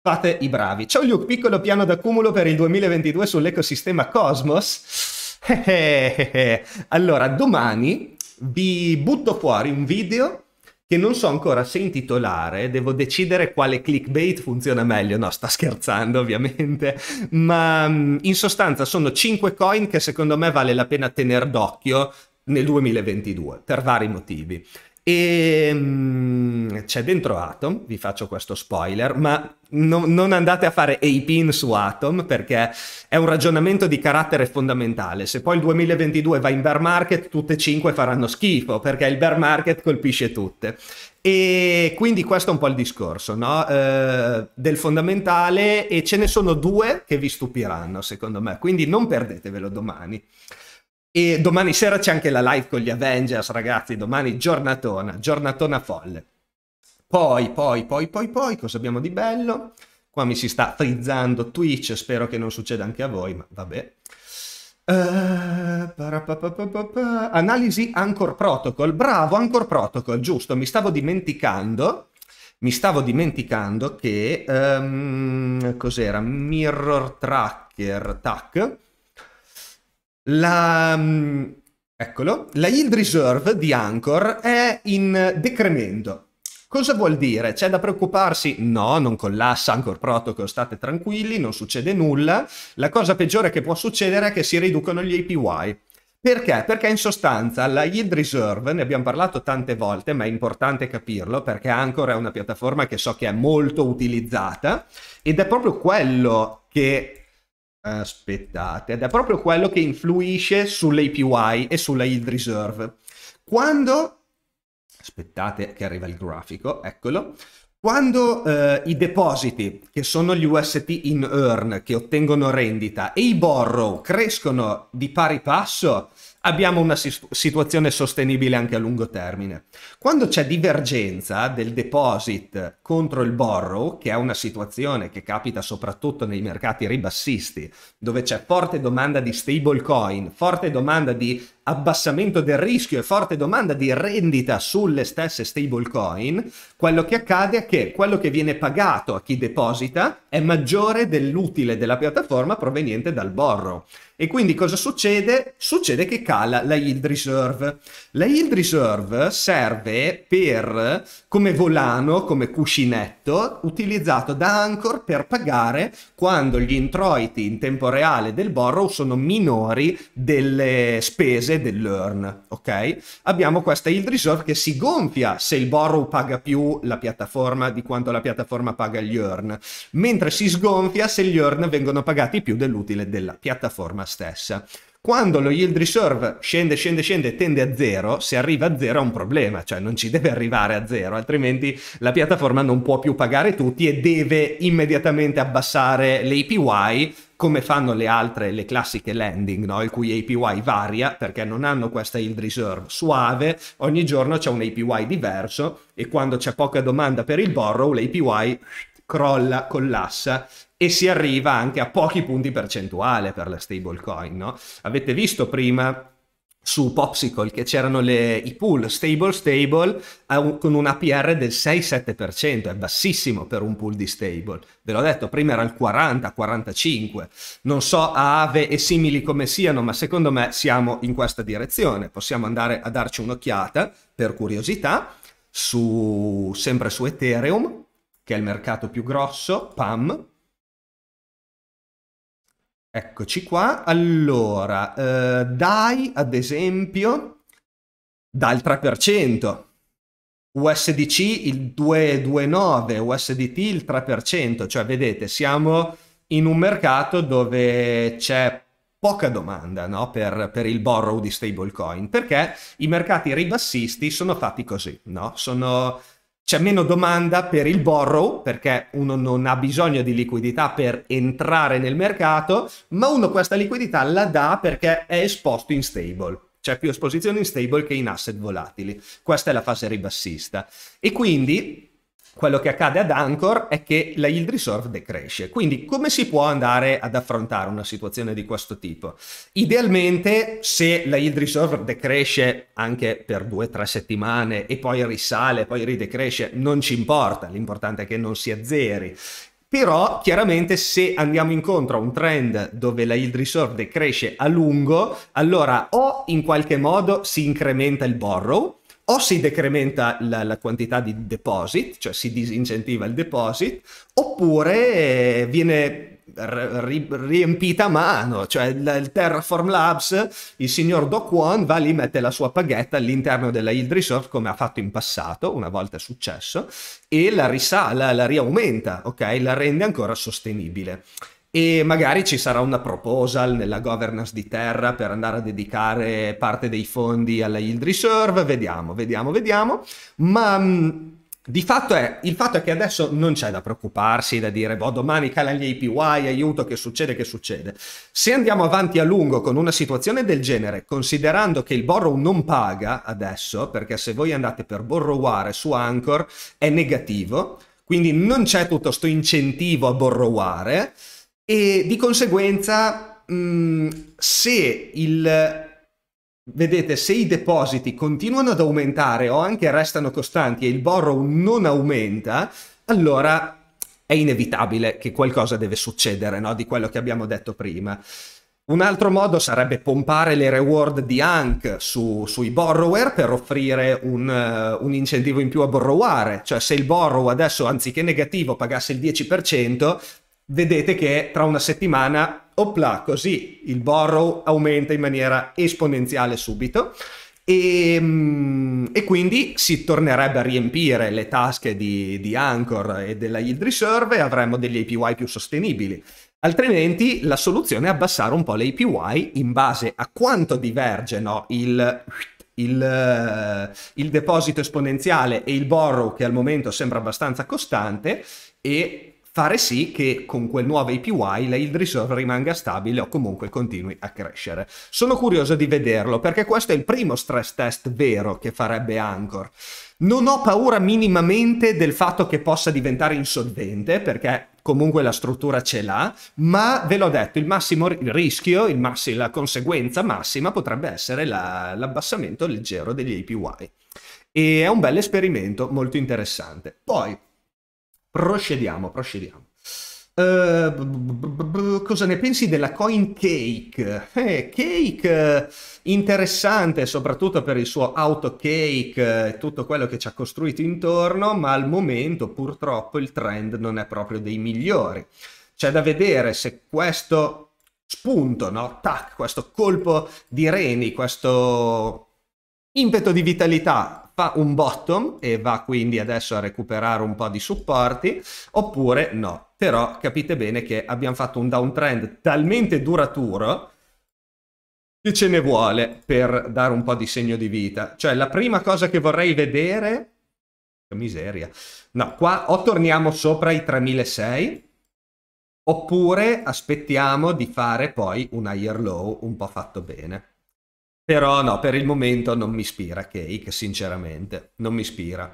Fate i bravi. Ciao Luke, piccolo piano d'accumulo per il 2022 sull'ecosistema Cosmos. Eh, eh, eh, allora, domani vi butto fuori un video che non so ancora se intitolare, devo decidere quale clickbait funziona meglio. No, sta scherzando ovviamente, ma mm, in sostanza sono 5 coin che secondo me vale la pena tenere d'occhio nel 2022 per vari motivi. E ehm, c'è dentro Atom, vi faccio questo spoiler, ma no, non andate a fare APIN su Atom perché è un ragionamento di carattere fondamentale. Se poi il 2022 va in bear market, tutte e cinque faranno schifo perché il bear market colpisce tutte. E quindi questo è un po' il discorso no? eh, del fondamentale e ce ne sono due che vi stupiranno secondo me, quindi non perdetevelo domani. E domani sera c'è anche la live con gli Avengers, ragazzi. Domani giornatona, giornatona folle. Poi, poi, poi, poi, poi, cosa abbiamo di bello? Qua mi si sta frizzando Twitch, spero che non succeda anche a voi, ma vabbè. Uh, analisi Anchor Protocol, bravo Anchor Protocol, giusto, mi stavo dimenticando, mi stavo dimenticando che, um, cos'era, Mirror Tracker, tac, la, mm, eccolo, la yield reserve di Anchor è in decremento. Cosa vuol dire? C'è da preoccuparsi? No, non collassa Anchor Protocol, state tranquilli, non succede nulla. La cosa peggiore che può succedere è che si riducono gli APY. Perché? Perché in sostanza la yield reserve, ne abbiamo parlato tante volte, ma è importante capirlo perché Anchor è una piattaforma che so che è molto utilizzata ed è proprio quello che Aspettate, ed è proprio quello che influisce sull'APY e sulla yield reserve. Quando, aspettate che arriva il grafico, eccolo, quando eh, i depositi, che sono gli UST in earn, che ottengono rendita, e i borrow crescono di pari passo, abbiamo una situazione sostenibile anche a lungo termine. Quando c'è divergenza del deposit contro il borrow, che è una situazione che capita soprattutto nei mercati ribassisti, dove c'è forte domanda di stablecoin, forte domanda di abbassamento del rischio e forte domanda di rendita sulle stesse stablecoin, quello che accade è che quello che viene pagato a chi deposita è maggiore dell'utile della piattaforma proveniente dal borro. E quindi cosa succede? Succede che cala la yield reserve. La yield reserve serve per, come volano, come cuscinetto, utilizzato da Anchor per pagare quando gli introiti in tempo reale del borrow sono minori delle spese sede dell'earn, ok? Abbiamo questa yield reserve che si gonfia se il borrow paga più la piattaforma di quanto la piattaforma paga gli earn, mentre si sgonfia se gli earn vengono pagati più dell'utile della piattaforma stessa. Quando lo yield reserve scende, scende, scende e tende a zero, se arriva a zero è un problema, cioè non ci deve arrivare a zero, altrimenti la piattaforma non può più pagare tutti e deve immediatamente abbassare l'APY come fanno le altre, le classiche lending, no? il cui APY varia perché non hanno questa yield reserve suave, ogni giorno c'è un APY diverso e quando c'è poca domanda per il borrow l'APY crolla, collassa e si arriva anche a pochi punti percentuale per la stablecoin. No? Avete visto prima su Popsicle che c'erano le, i pool stable stable un, con un APR del 6-7%, è bassissimo per un pool di stable. Ve l'ho detto, prima era il 40-45. Non so a Ave e simili come siano, ma secondo me siamo in questa direzione. Possiamo andare a darci un'occhiata per curiosità su, sempre su Ethereum, che è il mercato più grosso, PAM, Eccoci qua. Allora, eh, DAI, ad esempio, dà il 3%. USDC il 2,29, USDT il 3%, cioè vedete siamo in un mercato dove c'è poca domanda no? per, per, il borrow di stablecoin, perché i mercati ribassisti sono fatti così, no? sono c'è meno domanda per il borrow perché uno non ha bisogno di liquidità per entrare nel mercato, ma uno questa liquidità la dà perché è esposto in stable. C'è più esposizione in stable che in asset volatili. Questa è la fase ribassista. E quindi quello che accade ad Anchor è che la yield reserve decresce. Quindi come si può andare ad affrontare una situazione di questo tipo? Idealmente se la yield reserve decresce anche per due o tre settimane e poi risale, poi ridecresce, non ci importa, l'importante è che non si azzeri. Però chiaramente se andiamo incontro a un trend dove la yield reserve decresce a lungo, allora o in qualche modo si incrementa il borrow, o si decrementa la, la, quantità di deposit, cioè si disincentiva il deposit, oppure eh, viene ri, riempita a mano, cioè il, il, Terraform Labs, il signor Do Kwon va lì, mette la sua paghetta all'interno della Yield Resource come ha fatto in passato, una volta è successo, e la risala, la riaumenta, ok? La rende ancora sostenibile e magari ci sarà una proposal nella governance di terra per andare a dedicare parte dei fondi alla yield reserve, vediamo, vediamo, vediamo, ma mh, mm, di fatto è, il fatto è che adesso non c'è da preoccuparsi, da dire, boh, domani cala gli APY, aiuto, che succede, che succede. Se andiamo avanti a lungo con una situazione del genere, considerando che il borrow non paga adesso, perché se voi andate per borroware su Anchor è negativo, quindi non c'è tutto questo incentivo a borroware, e di conseguenza mh, mm, se il vedete se i depositi continuano ad aumentare o anche restano costanti e il borrow non aumenta allora è inevitabile che qualcosa deve succedere no? di quello che abbiamo detto prima un altro modo sarebbe pompare le reward di Hank su, sui borrower per offrire un, uh, un, incentivo in più a borroware, cioè se il borrow adesso anziché negativo pagasse il 10%, vedete che tra una settimana, opla, così il borrow aumenta in maniera esponenziale subito. E, ehm, e, quindi si tornerebbe a riempire le tasche di, di Anchor e della Yield Reserve e avremmo degli APY più sostenibili. Altrimenti la soluzione è abbassare un po' le APY in base a quanto diverge no, il, il, eh, il deposito esponenziale e il borrow che al momento sembra abbastanza costante e fare sì che con quel nuovo APY la yield reserve rimanga stabile o comunque continui a crescere. Sono curioso di vederlo perché questo è il primo stress test vero che farebbe Anchor. Non ho paura minimamente del fatto che possa diventare insolvente perché comunque la struttura ce l'ha, ma ve l'ho detto, il massimo rischio, il massi- la conseguenza massima potrebbe essere la- l'abbassamento leggero degli APY. E è un bel esperimento molto interessante. Poi Procediamo, procediamo. Uh, cosa ne pensi della coin cake? Eh, cake eh, interessante soprattutto per il suo auto cake e eh, tutto quello che ci ha costruito intorno, ma al momento purtroppo il trend non è proprio dei migliori. C'è da vedere se questo spunto, no? Tac, questo colpo di reni, questo impeto di vitalità fa un bottom e va quindi adesso a recuperare un po' di supporti, oppure no. Però capite bene che abbiamo fatto un downtrend talmente duraturo che ce ne vuole per dare un po' di segno di vita. Cioè la prima cosa che vorrei vedere... Che miseria. No, qua o torniamo sopra i 3600 oppure aspettiamo di fare poi un higher low un po' fatto bene. Però no, per il momento non mi ispira Cake, sinceramente, non mi ispira.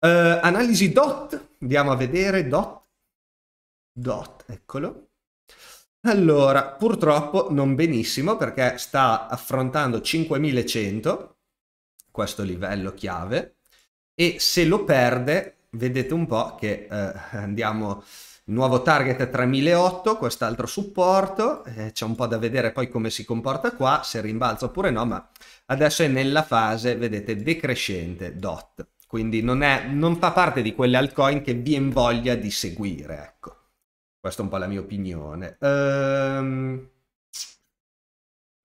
Uh, analisi DOT, andiamo a vedere DOT. DOT, eccolo. Allora, purtroppo non benissimo perché sta affrontando 5100, questo livello chiave, e se lo perde, vedete un po' che eh, andiamo Nuovo target 3008, quest'altro supporto, eh, c'è un po' da vedere poi come si comporta qua, se rimbalza oppure no, ma adesso è nella fase, vedete, decrescente DOT, quindi non, è, non fa parte di quelle altcoin che vi invoglia di seguire, ecco. Questa è un po' la mia opinione. Ehm...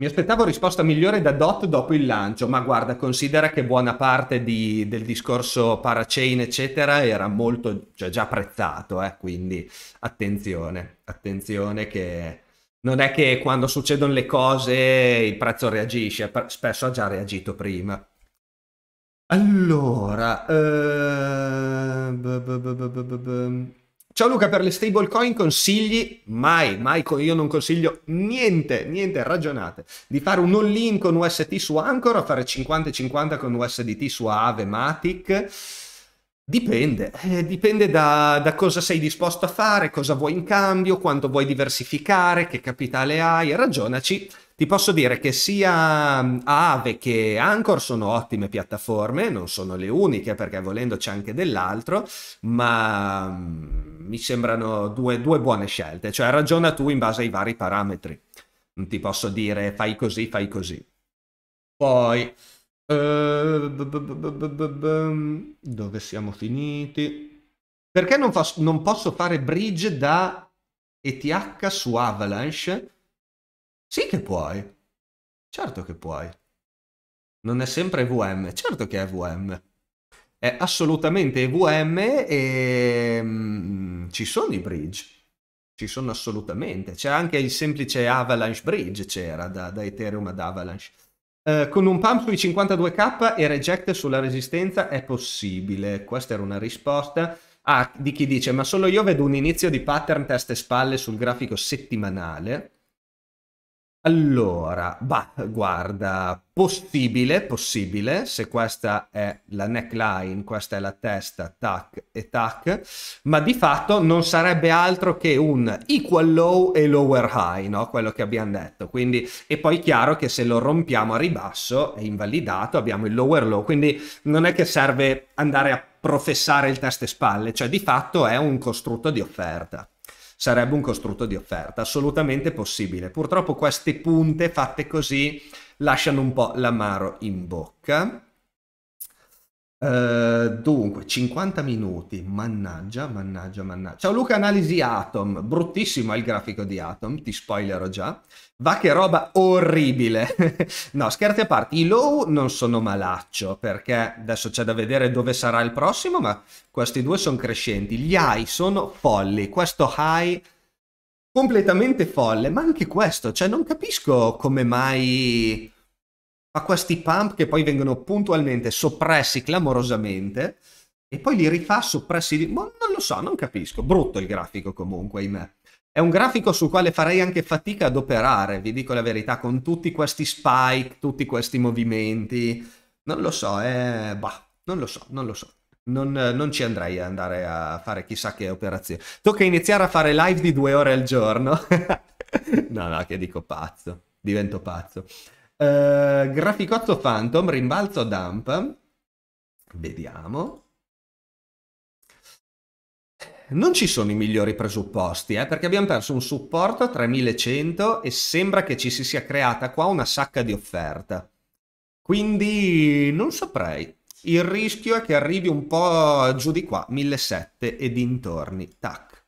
Mi aspettavo risposta migliore da Dot dopo il lancio, ma guarda, considera che buona parte di, del discorso parachain, eccetera, era molto cioè, già prezzato, eh? quindi attenzione, attenzione che non è che quando succedono le cose il prezzo reagisce, spesso ha già reagito prima. Allora, eh... Ciao Luca, per le stablecoin consigli mai, mai, io non consiglio niente, niente, ragionate, di fare un all-in con UST su Anchor o fare 50-50 con USDT su Aave Matic? Dipende, eh, dipende da, da, cosa sei disposto a fare, cosa vuoi in cambio, quanto vuoi diversificare, che capitale hai, ragionaci ti posso dire che sia mm, Ave che Anchor sono ottime piattaforme, non sono le uniche perché volendo c'è anche dell'altro, ma mm, mi sembrano due, due buone scelte, cioè ragiona tu in base ai vari parametri. Non ti posso dire fai così, fai così. Poi, eh, dove siamo finiti? Perché non posso fare bridge da ETH su Avalanche? Sì che puoi. Certo che puoi. Non è sempre EVM. certo che è EVM. È assolutamente EVM e mm, ci sono i bridge. Ci sono assolutamente. C'è anche il semplice Avalanche Bridge, c'era da, da Ethereum ad Avalanche. Eh, con un pump sui 52k e reject sulla resistenza è possibile. Questa era una risposta ah, di chi dice: Ma solo io vedo un inizio di pattern testa e spalle sul grafico settimanale allora, bah, guarda, possibile, possibile, se questa è la neckline, questa è la testa, tac e tac, ma di fatto non sarebbe altro che un equal low e lower high, no? Quello che abbiamo detto, quindi, è poi chiaro che se lo rompiamo a ribasso, è invalidato, abbiamo il lower low, quindi non è che serve andare a professare il testa e spalle, cioè di fatto è un costrutto di offerta sarebbe un costrutto di offerta, assolutamente possibile. Purtroppo queste punte fatte così lasciano un po' l'amaro in bocca. Eh, dunque, 50 minuti, mannaggia, mannaggia, mannaggia. Ciao Luca, analisi Atom, bruttissimo è il grafico di Atom, ti spoilerò già. Va che roba orribile. no, scherzi a parte, i low non sono malaccio, perché adesso c'è da vedere dove sarà il prossimo, ma questi due sono crescenti. Gli high sono folli, questo high completamente folle, ma anche questo, cioè non capisco come mai fa questi pump che poi vengono puntualmente soppressi clamorosamente e poi li rifà soppressi di... Boh, non lo so, non capisco. Brutto il grafico comunque, ahimè. È un grafico sul quale farei anche fatica ad operare, vi dico la verità, con tutti questi spike, tutti questi movimenti. Non lo so, eh... Bah, non lo so, non lo so. Non, non, ci andrei ad andare a fare chissà che operazioni. Tocca iniziare a fare live di due ore al giorno. no, no, che dico pazzo. Divento pazzo. Uh, eh, graficozzo Phantom, rimbalzo dump. Vediamo. Non ci sono i migliori presupposti, eh, perché abbiamo perso un supporto a 3100 e sembra che ci si sia creata qua una sacca di offerta. Quindi non saprei. Il rischio è che arrivi un po' giù di qua, 1700 e dintorni. Tac.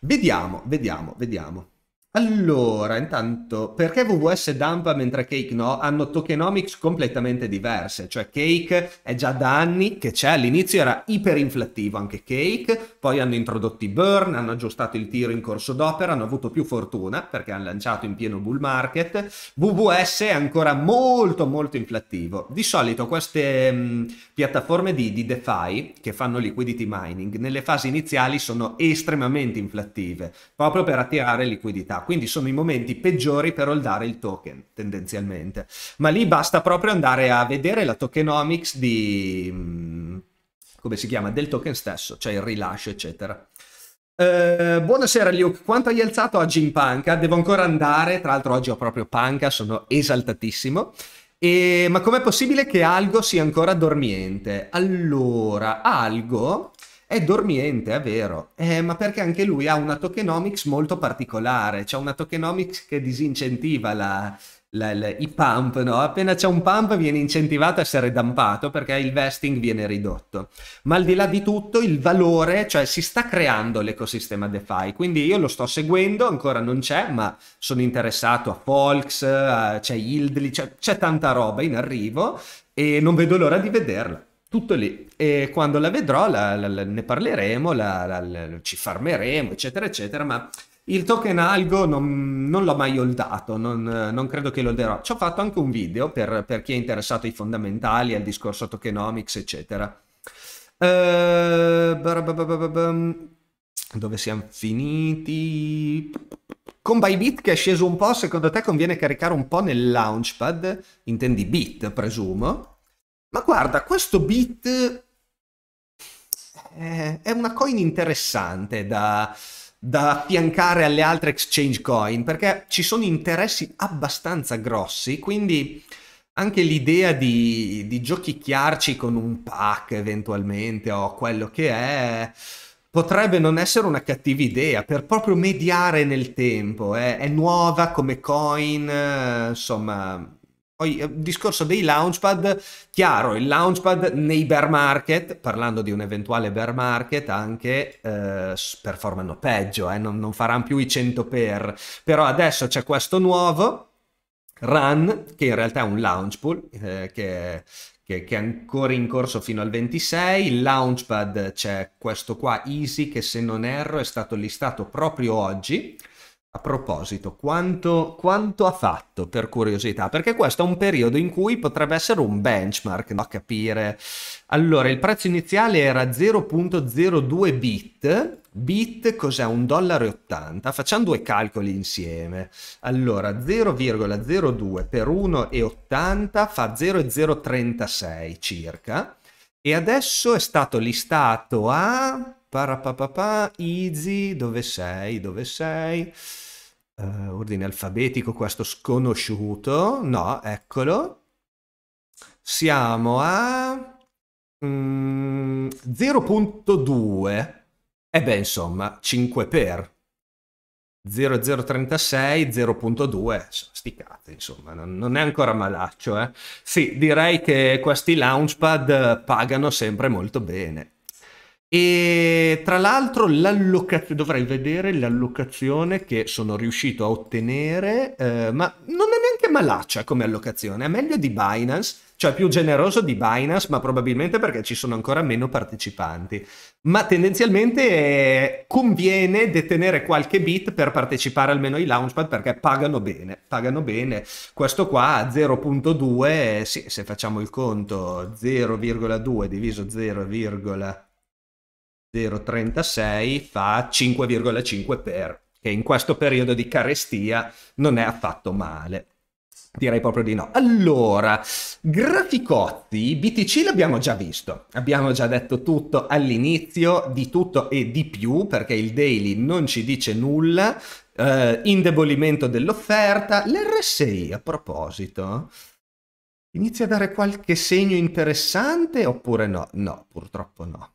Vediamo, vediamo, vediamo. Allora, intanto, perché VVS dumpa mentre Cake no? Hanno tokenomics completamente diverse, cioè Cake è già da anni che c'è, all'inizio era iperinflattivo anche Cake, poi hanno introdotto i burn, hanno aggiustato il tiro in corso d'opera, hanno avuto più fortuna perché hanno lanciato in pieno bull market, VVS è ancora molto molto inflattivo. Di solito queste mh, mm, piattaforme di, di DeFi che fanno liquidity mining nelle fasi iniziali sono estremamente inflattive, proprio per attirare liquidità quindi sono i momenti peggiori per holdare il token tendenzialmente. Ma lì basta proprio andare a vedere la tokenomics di, mm, come si chiama, del token stesso, cioè il rilascio, eccetera. Eh, buonasera Luke, quanto hai alzato oggi in panca? Devo ancora andare, tra l'altro oggi ho proprio panca, sono esaltatissimo. E, ma com'è possibile che Algo sia ancora dormiente? Allora, Algo è dormiente, è vero, eh, ma perché anche lui ha una tokenomics molto particolare, c'è una tokenomics che disincentiva la, la, la, i pump, no? appena c'è un pump viene incentivato a essere dumpato perché il vesting viene ridotto. Ma al di là di tutto il valore, cioè si sta creando l'ecosistema DeFi, quindi io lo sto seguendo, ancora non c'è, ma sono interessato a Folks, c'è Yieldly, c'è, c'è tanta roba in arrivo e non vedo l'ora di vederla tutto lì. E quando la vedrò la, la, la, ne parleremo, ci farmeremo, eccetera, eccetera, ma il token algo non, non l'ho mai holdato, non, non, credo che lo darò. Ci ho fatto anche un video per, per chi è interessato ai fondamentali, al discorso tokenomics, eccetera. Uh, dove siamo finiti? Con Bybit che è sceso un po', secondo te conviene caricare un po' nel launchpad? Intendi bit, presumo? Ma guarda, questo bit eh, è una coin interessante da, da affiancare alle altre exchange coin perché ci sono interessi abbastanza grossi, quindi anche l'idea di, di giochicchiarci con un pack eventualmente o quello che è potrebbe non essere una cattiva idea per proprio mediare nel tempo. È, eh. è nuova come coin, eh, insomma, poi il eh, discorso dei launchpad, chiaro, il launchpad nei bear market, parlando di un eventuale bear market, anche eh, performano peggio, eh, non, non faranno più i 100 per. Però adesso c'è questo nuovo, Run, che in realtà è un launch pool, eh, che, che, che, è ancora in corso fino al 26. Il launchpad c'è questo qua, Easy, che se non erro è stato listato proprio oggi a proposito, quanto, quanto, ha fatto per curiosità? Perché questo è un periodo in cui potrebbe essere un benchmark da no? capire. Allora, il prezzo iniziale era 0.02 bit. Bit cos'è? Un dollaro. e 80. Facciamo due calcoli insieme. Allora, 0,02 per 1,80 fa 0,036 circa. E adesso è stato listato a... easy, dove sei, dove sei? uh, ordine alfabetico questo sconosciuto, no, eccolo. Siamo a mm, 0.2, e beh insomma 5 per 0036 0.2 sticcate insomma non, non, è ancora malaccio eh? sì direi che questi launchpad pagano sempre molto bene e tra l'altro l'allocazione, dovrei vedere l'allocazione che sono riuscito a ottenere, eh, ma non è neanche malaccia come allocazione, è meglio di Binance, cioè più generoso di Binance, ma probabilmente perché ci sono ancora meno partecipanti. Ma tendenzialmente eh, conviene detenere qualche bit per partecipare almeno ai Launchpad perché pagano bene, pagano bene. Questo qua a 0.2, eh, sì, se facciamo il conto, 0,2 diviso 0, 0,36 fa 5,5 per, che in questo periodo di carestia non è affatto male. Direi proprio di no. Allora, graficotti, BTC l'abbiamo già visto, abbiamo già detto tutto all'inizio, di tutto e di più, perché il daily non ci dice nulla, eh, indebolimento dell'offerta, l'RSI a proposito. Inizia a dare qualche segno interessante oppure no? No, purtroppo no.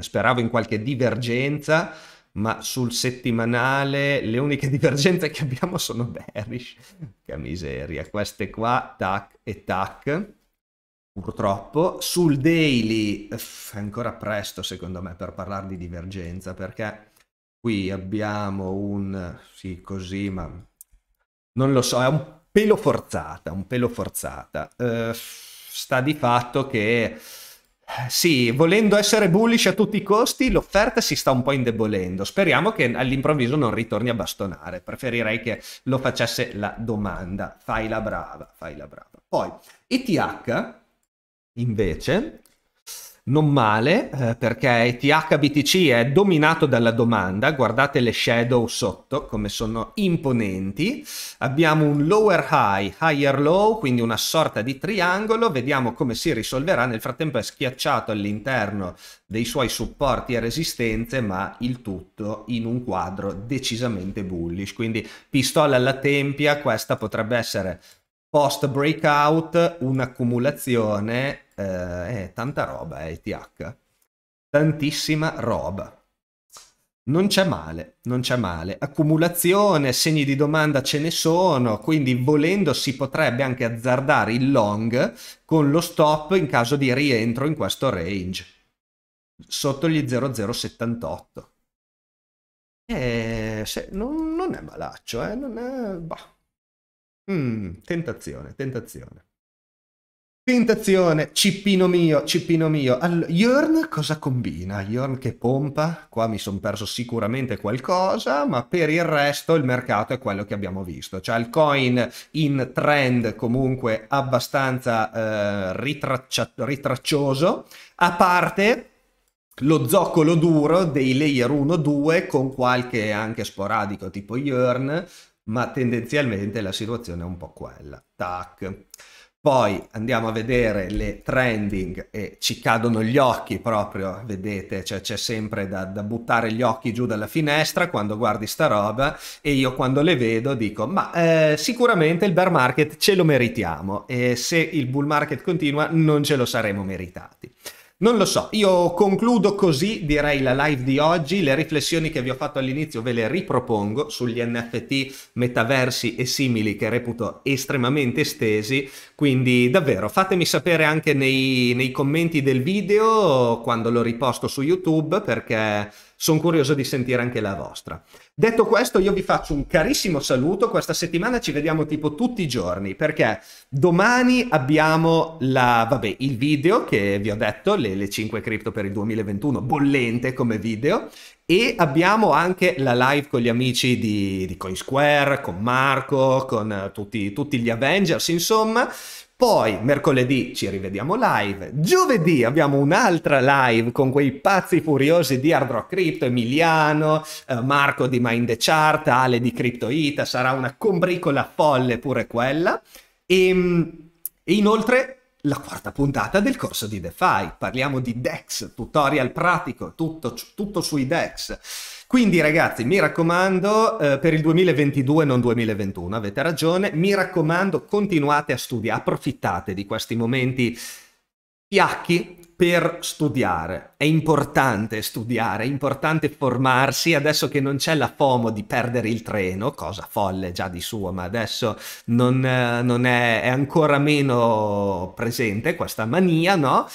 Speravo in qualche divergenza, ma sul settimanale le uniche divergenze che abbiamo sono bearish. Che miseria, queste qua, tac e tac. Purtroppo sul daily è ancora presto secondo me per parlare di divergenza perché qui abbiamo un sì così ma non lo so è un pelo forzata un pelo forzata uh, sta di fatto che sì, volendo essere bullish a tutti i costi, l'offerta si sta un po' indebolendo. Speriamo che all'improvviso non ritorni a bastonare. Preferirei che lo facesse la domanda. Fai la brava, fai la brava. Poi, ETH invece non male eh, perché THBTC è dominato dalla domanda, guardate le shadow sotto come sono imponenti, abbiamo un lower high, higher low, quindi una sorta di triangolo, vediamo come si risolverà, nel frattempo è schiacciato all'interno dei suoi supporti e resistenze, ma il tutto in un quadro decisamente bullish, quindi pistola alla tempia, questa potrebbe essere post breakout un'accumulazione, eh, eh, tanta roba è eh, ETH, tantissima roba. Non c'è male, non c'è male. Accumulazione, segni di domanda ce ne sono, quindi volendo si potrebbe anche azzardare il long con lo stop in caso di rientro in questo range, sotto gli 0078. E eh, se, non, non, è malaccio, eh, non è... Bah. Mm, tentazione, tentazione. Tentazione, cippino mio, cippino mio. All- Yorn cosa combina? Yorn che pompa? Qua mi sono perso sicuramente qualcosa, ma per il resto il mercato è quello che abbiamo visto. Cioè il coin in trend comunque abbastanza eh, ritraccia- ritraccioso, a parte lo zoccolo duro dei layer 1-2 con qualche anche sporadico tipo Yearn ma tendenzialmente la situazione è un po' quella. Tac. Poi andiamo a vedere le trending e ci cadono gli occhi proprio, vedete, cioè c'è sempre da, da, buttare gli occhi giù dalla finestra quando guardi sta roba e io quando le vedo dico ma eh, sicuramente il bear market ce lo meritiamo e se il bull market continua non ce lo saremo meritati. Non lo so, io concludo così direi la live di oggi, le riflessioni che vi ho fatto all'inizio ve le ripropongo sugli NFT, metaversi e simili che reputo estremamente estesi, quindi davvero fatemi sapere anche nei, nei commenti del video quando lo riposto su YouTube perché sono curioso di sentire anche la vostra. Detto questo, io vi faccio un carissimo saluto. Questa settimana ci vediamo tipo tutti i giorni perché domani abbiamo la, vabbè, il video che vi ho detto, le, le 5 cripto per il 2021, bollente come video. E abbiamo anche la live con gli amici di, di CoinSquare, con Marco, con tutti, tutti gli Avengers, insomma. Poi mercoledì ci rivediamo live, giovedì abbiamo un'altra live con quei pazzi furiosi di Hard Rock Crypto, Emiliano, eh, Marco di Mind the Chart, Ale di CryptoIta, sarà una combricola folle pure quella. E, ehm, e inoltre la quarta puntata del corso di DeFi, parliamo di DEX, tutorial pratico, tutto, tutto sui DEX. Quindi ragazzi, mi raccomando, eh, per il 2022 non 2021, avete ragione, mi raccomando, continuate a studiare, approfittate di questi momenti fiacchi per studiare. È importante studiare, è importante formarsi adesso che non c'è la FOMO di perdere il treno, cosa folle già di suo, ma adesso non, eh, non è, è, ancora meno presente questa mania, no?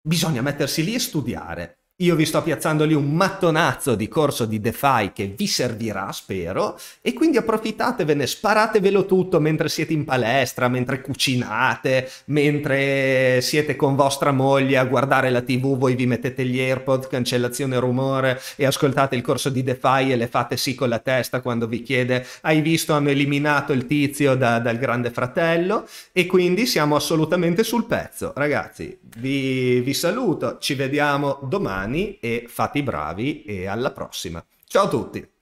Bisogna mettersi lì e studiare. Io vi sto piazzando lì un mattonazzo di corso di DeFi che vi servirà, spero, e quindi approfittatevene, sparatevelo tutto mentre siete in palestra, mentre cucinate, mentre siete con vostra moglie a guardare la TV, voi vi mettete gli AirPod, cancellazione rumore e ascoltate il corso di DeFi e le fate sì con la testa quando vi chiede "Hai visto hanno eliminato il tizio da, dal Grande Fratello?" e quindi siamo assolutamente sul pezzo. Ragazzi, vi, vi saluto, ci vediamo domani italiani e fate i bravi e alla prossima. Ciao a tutti!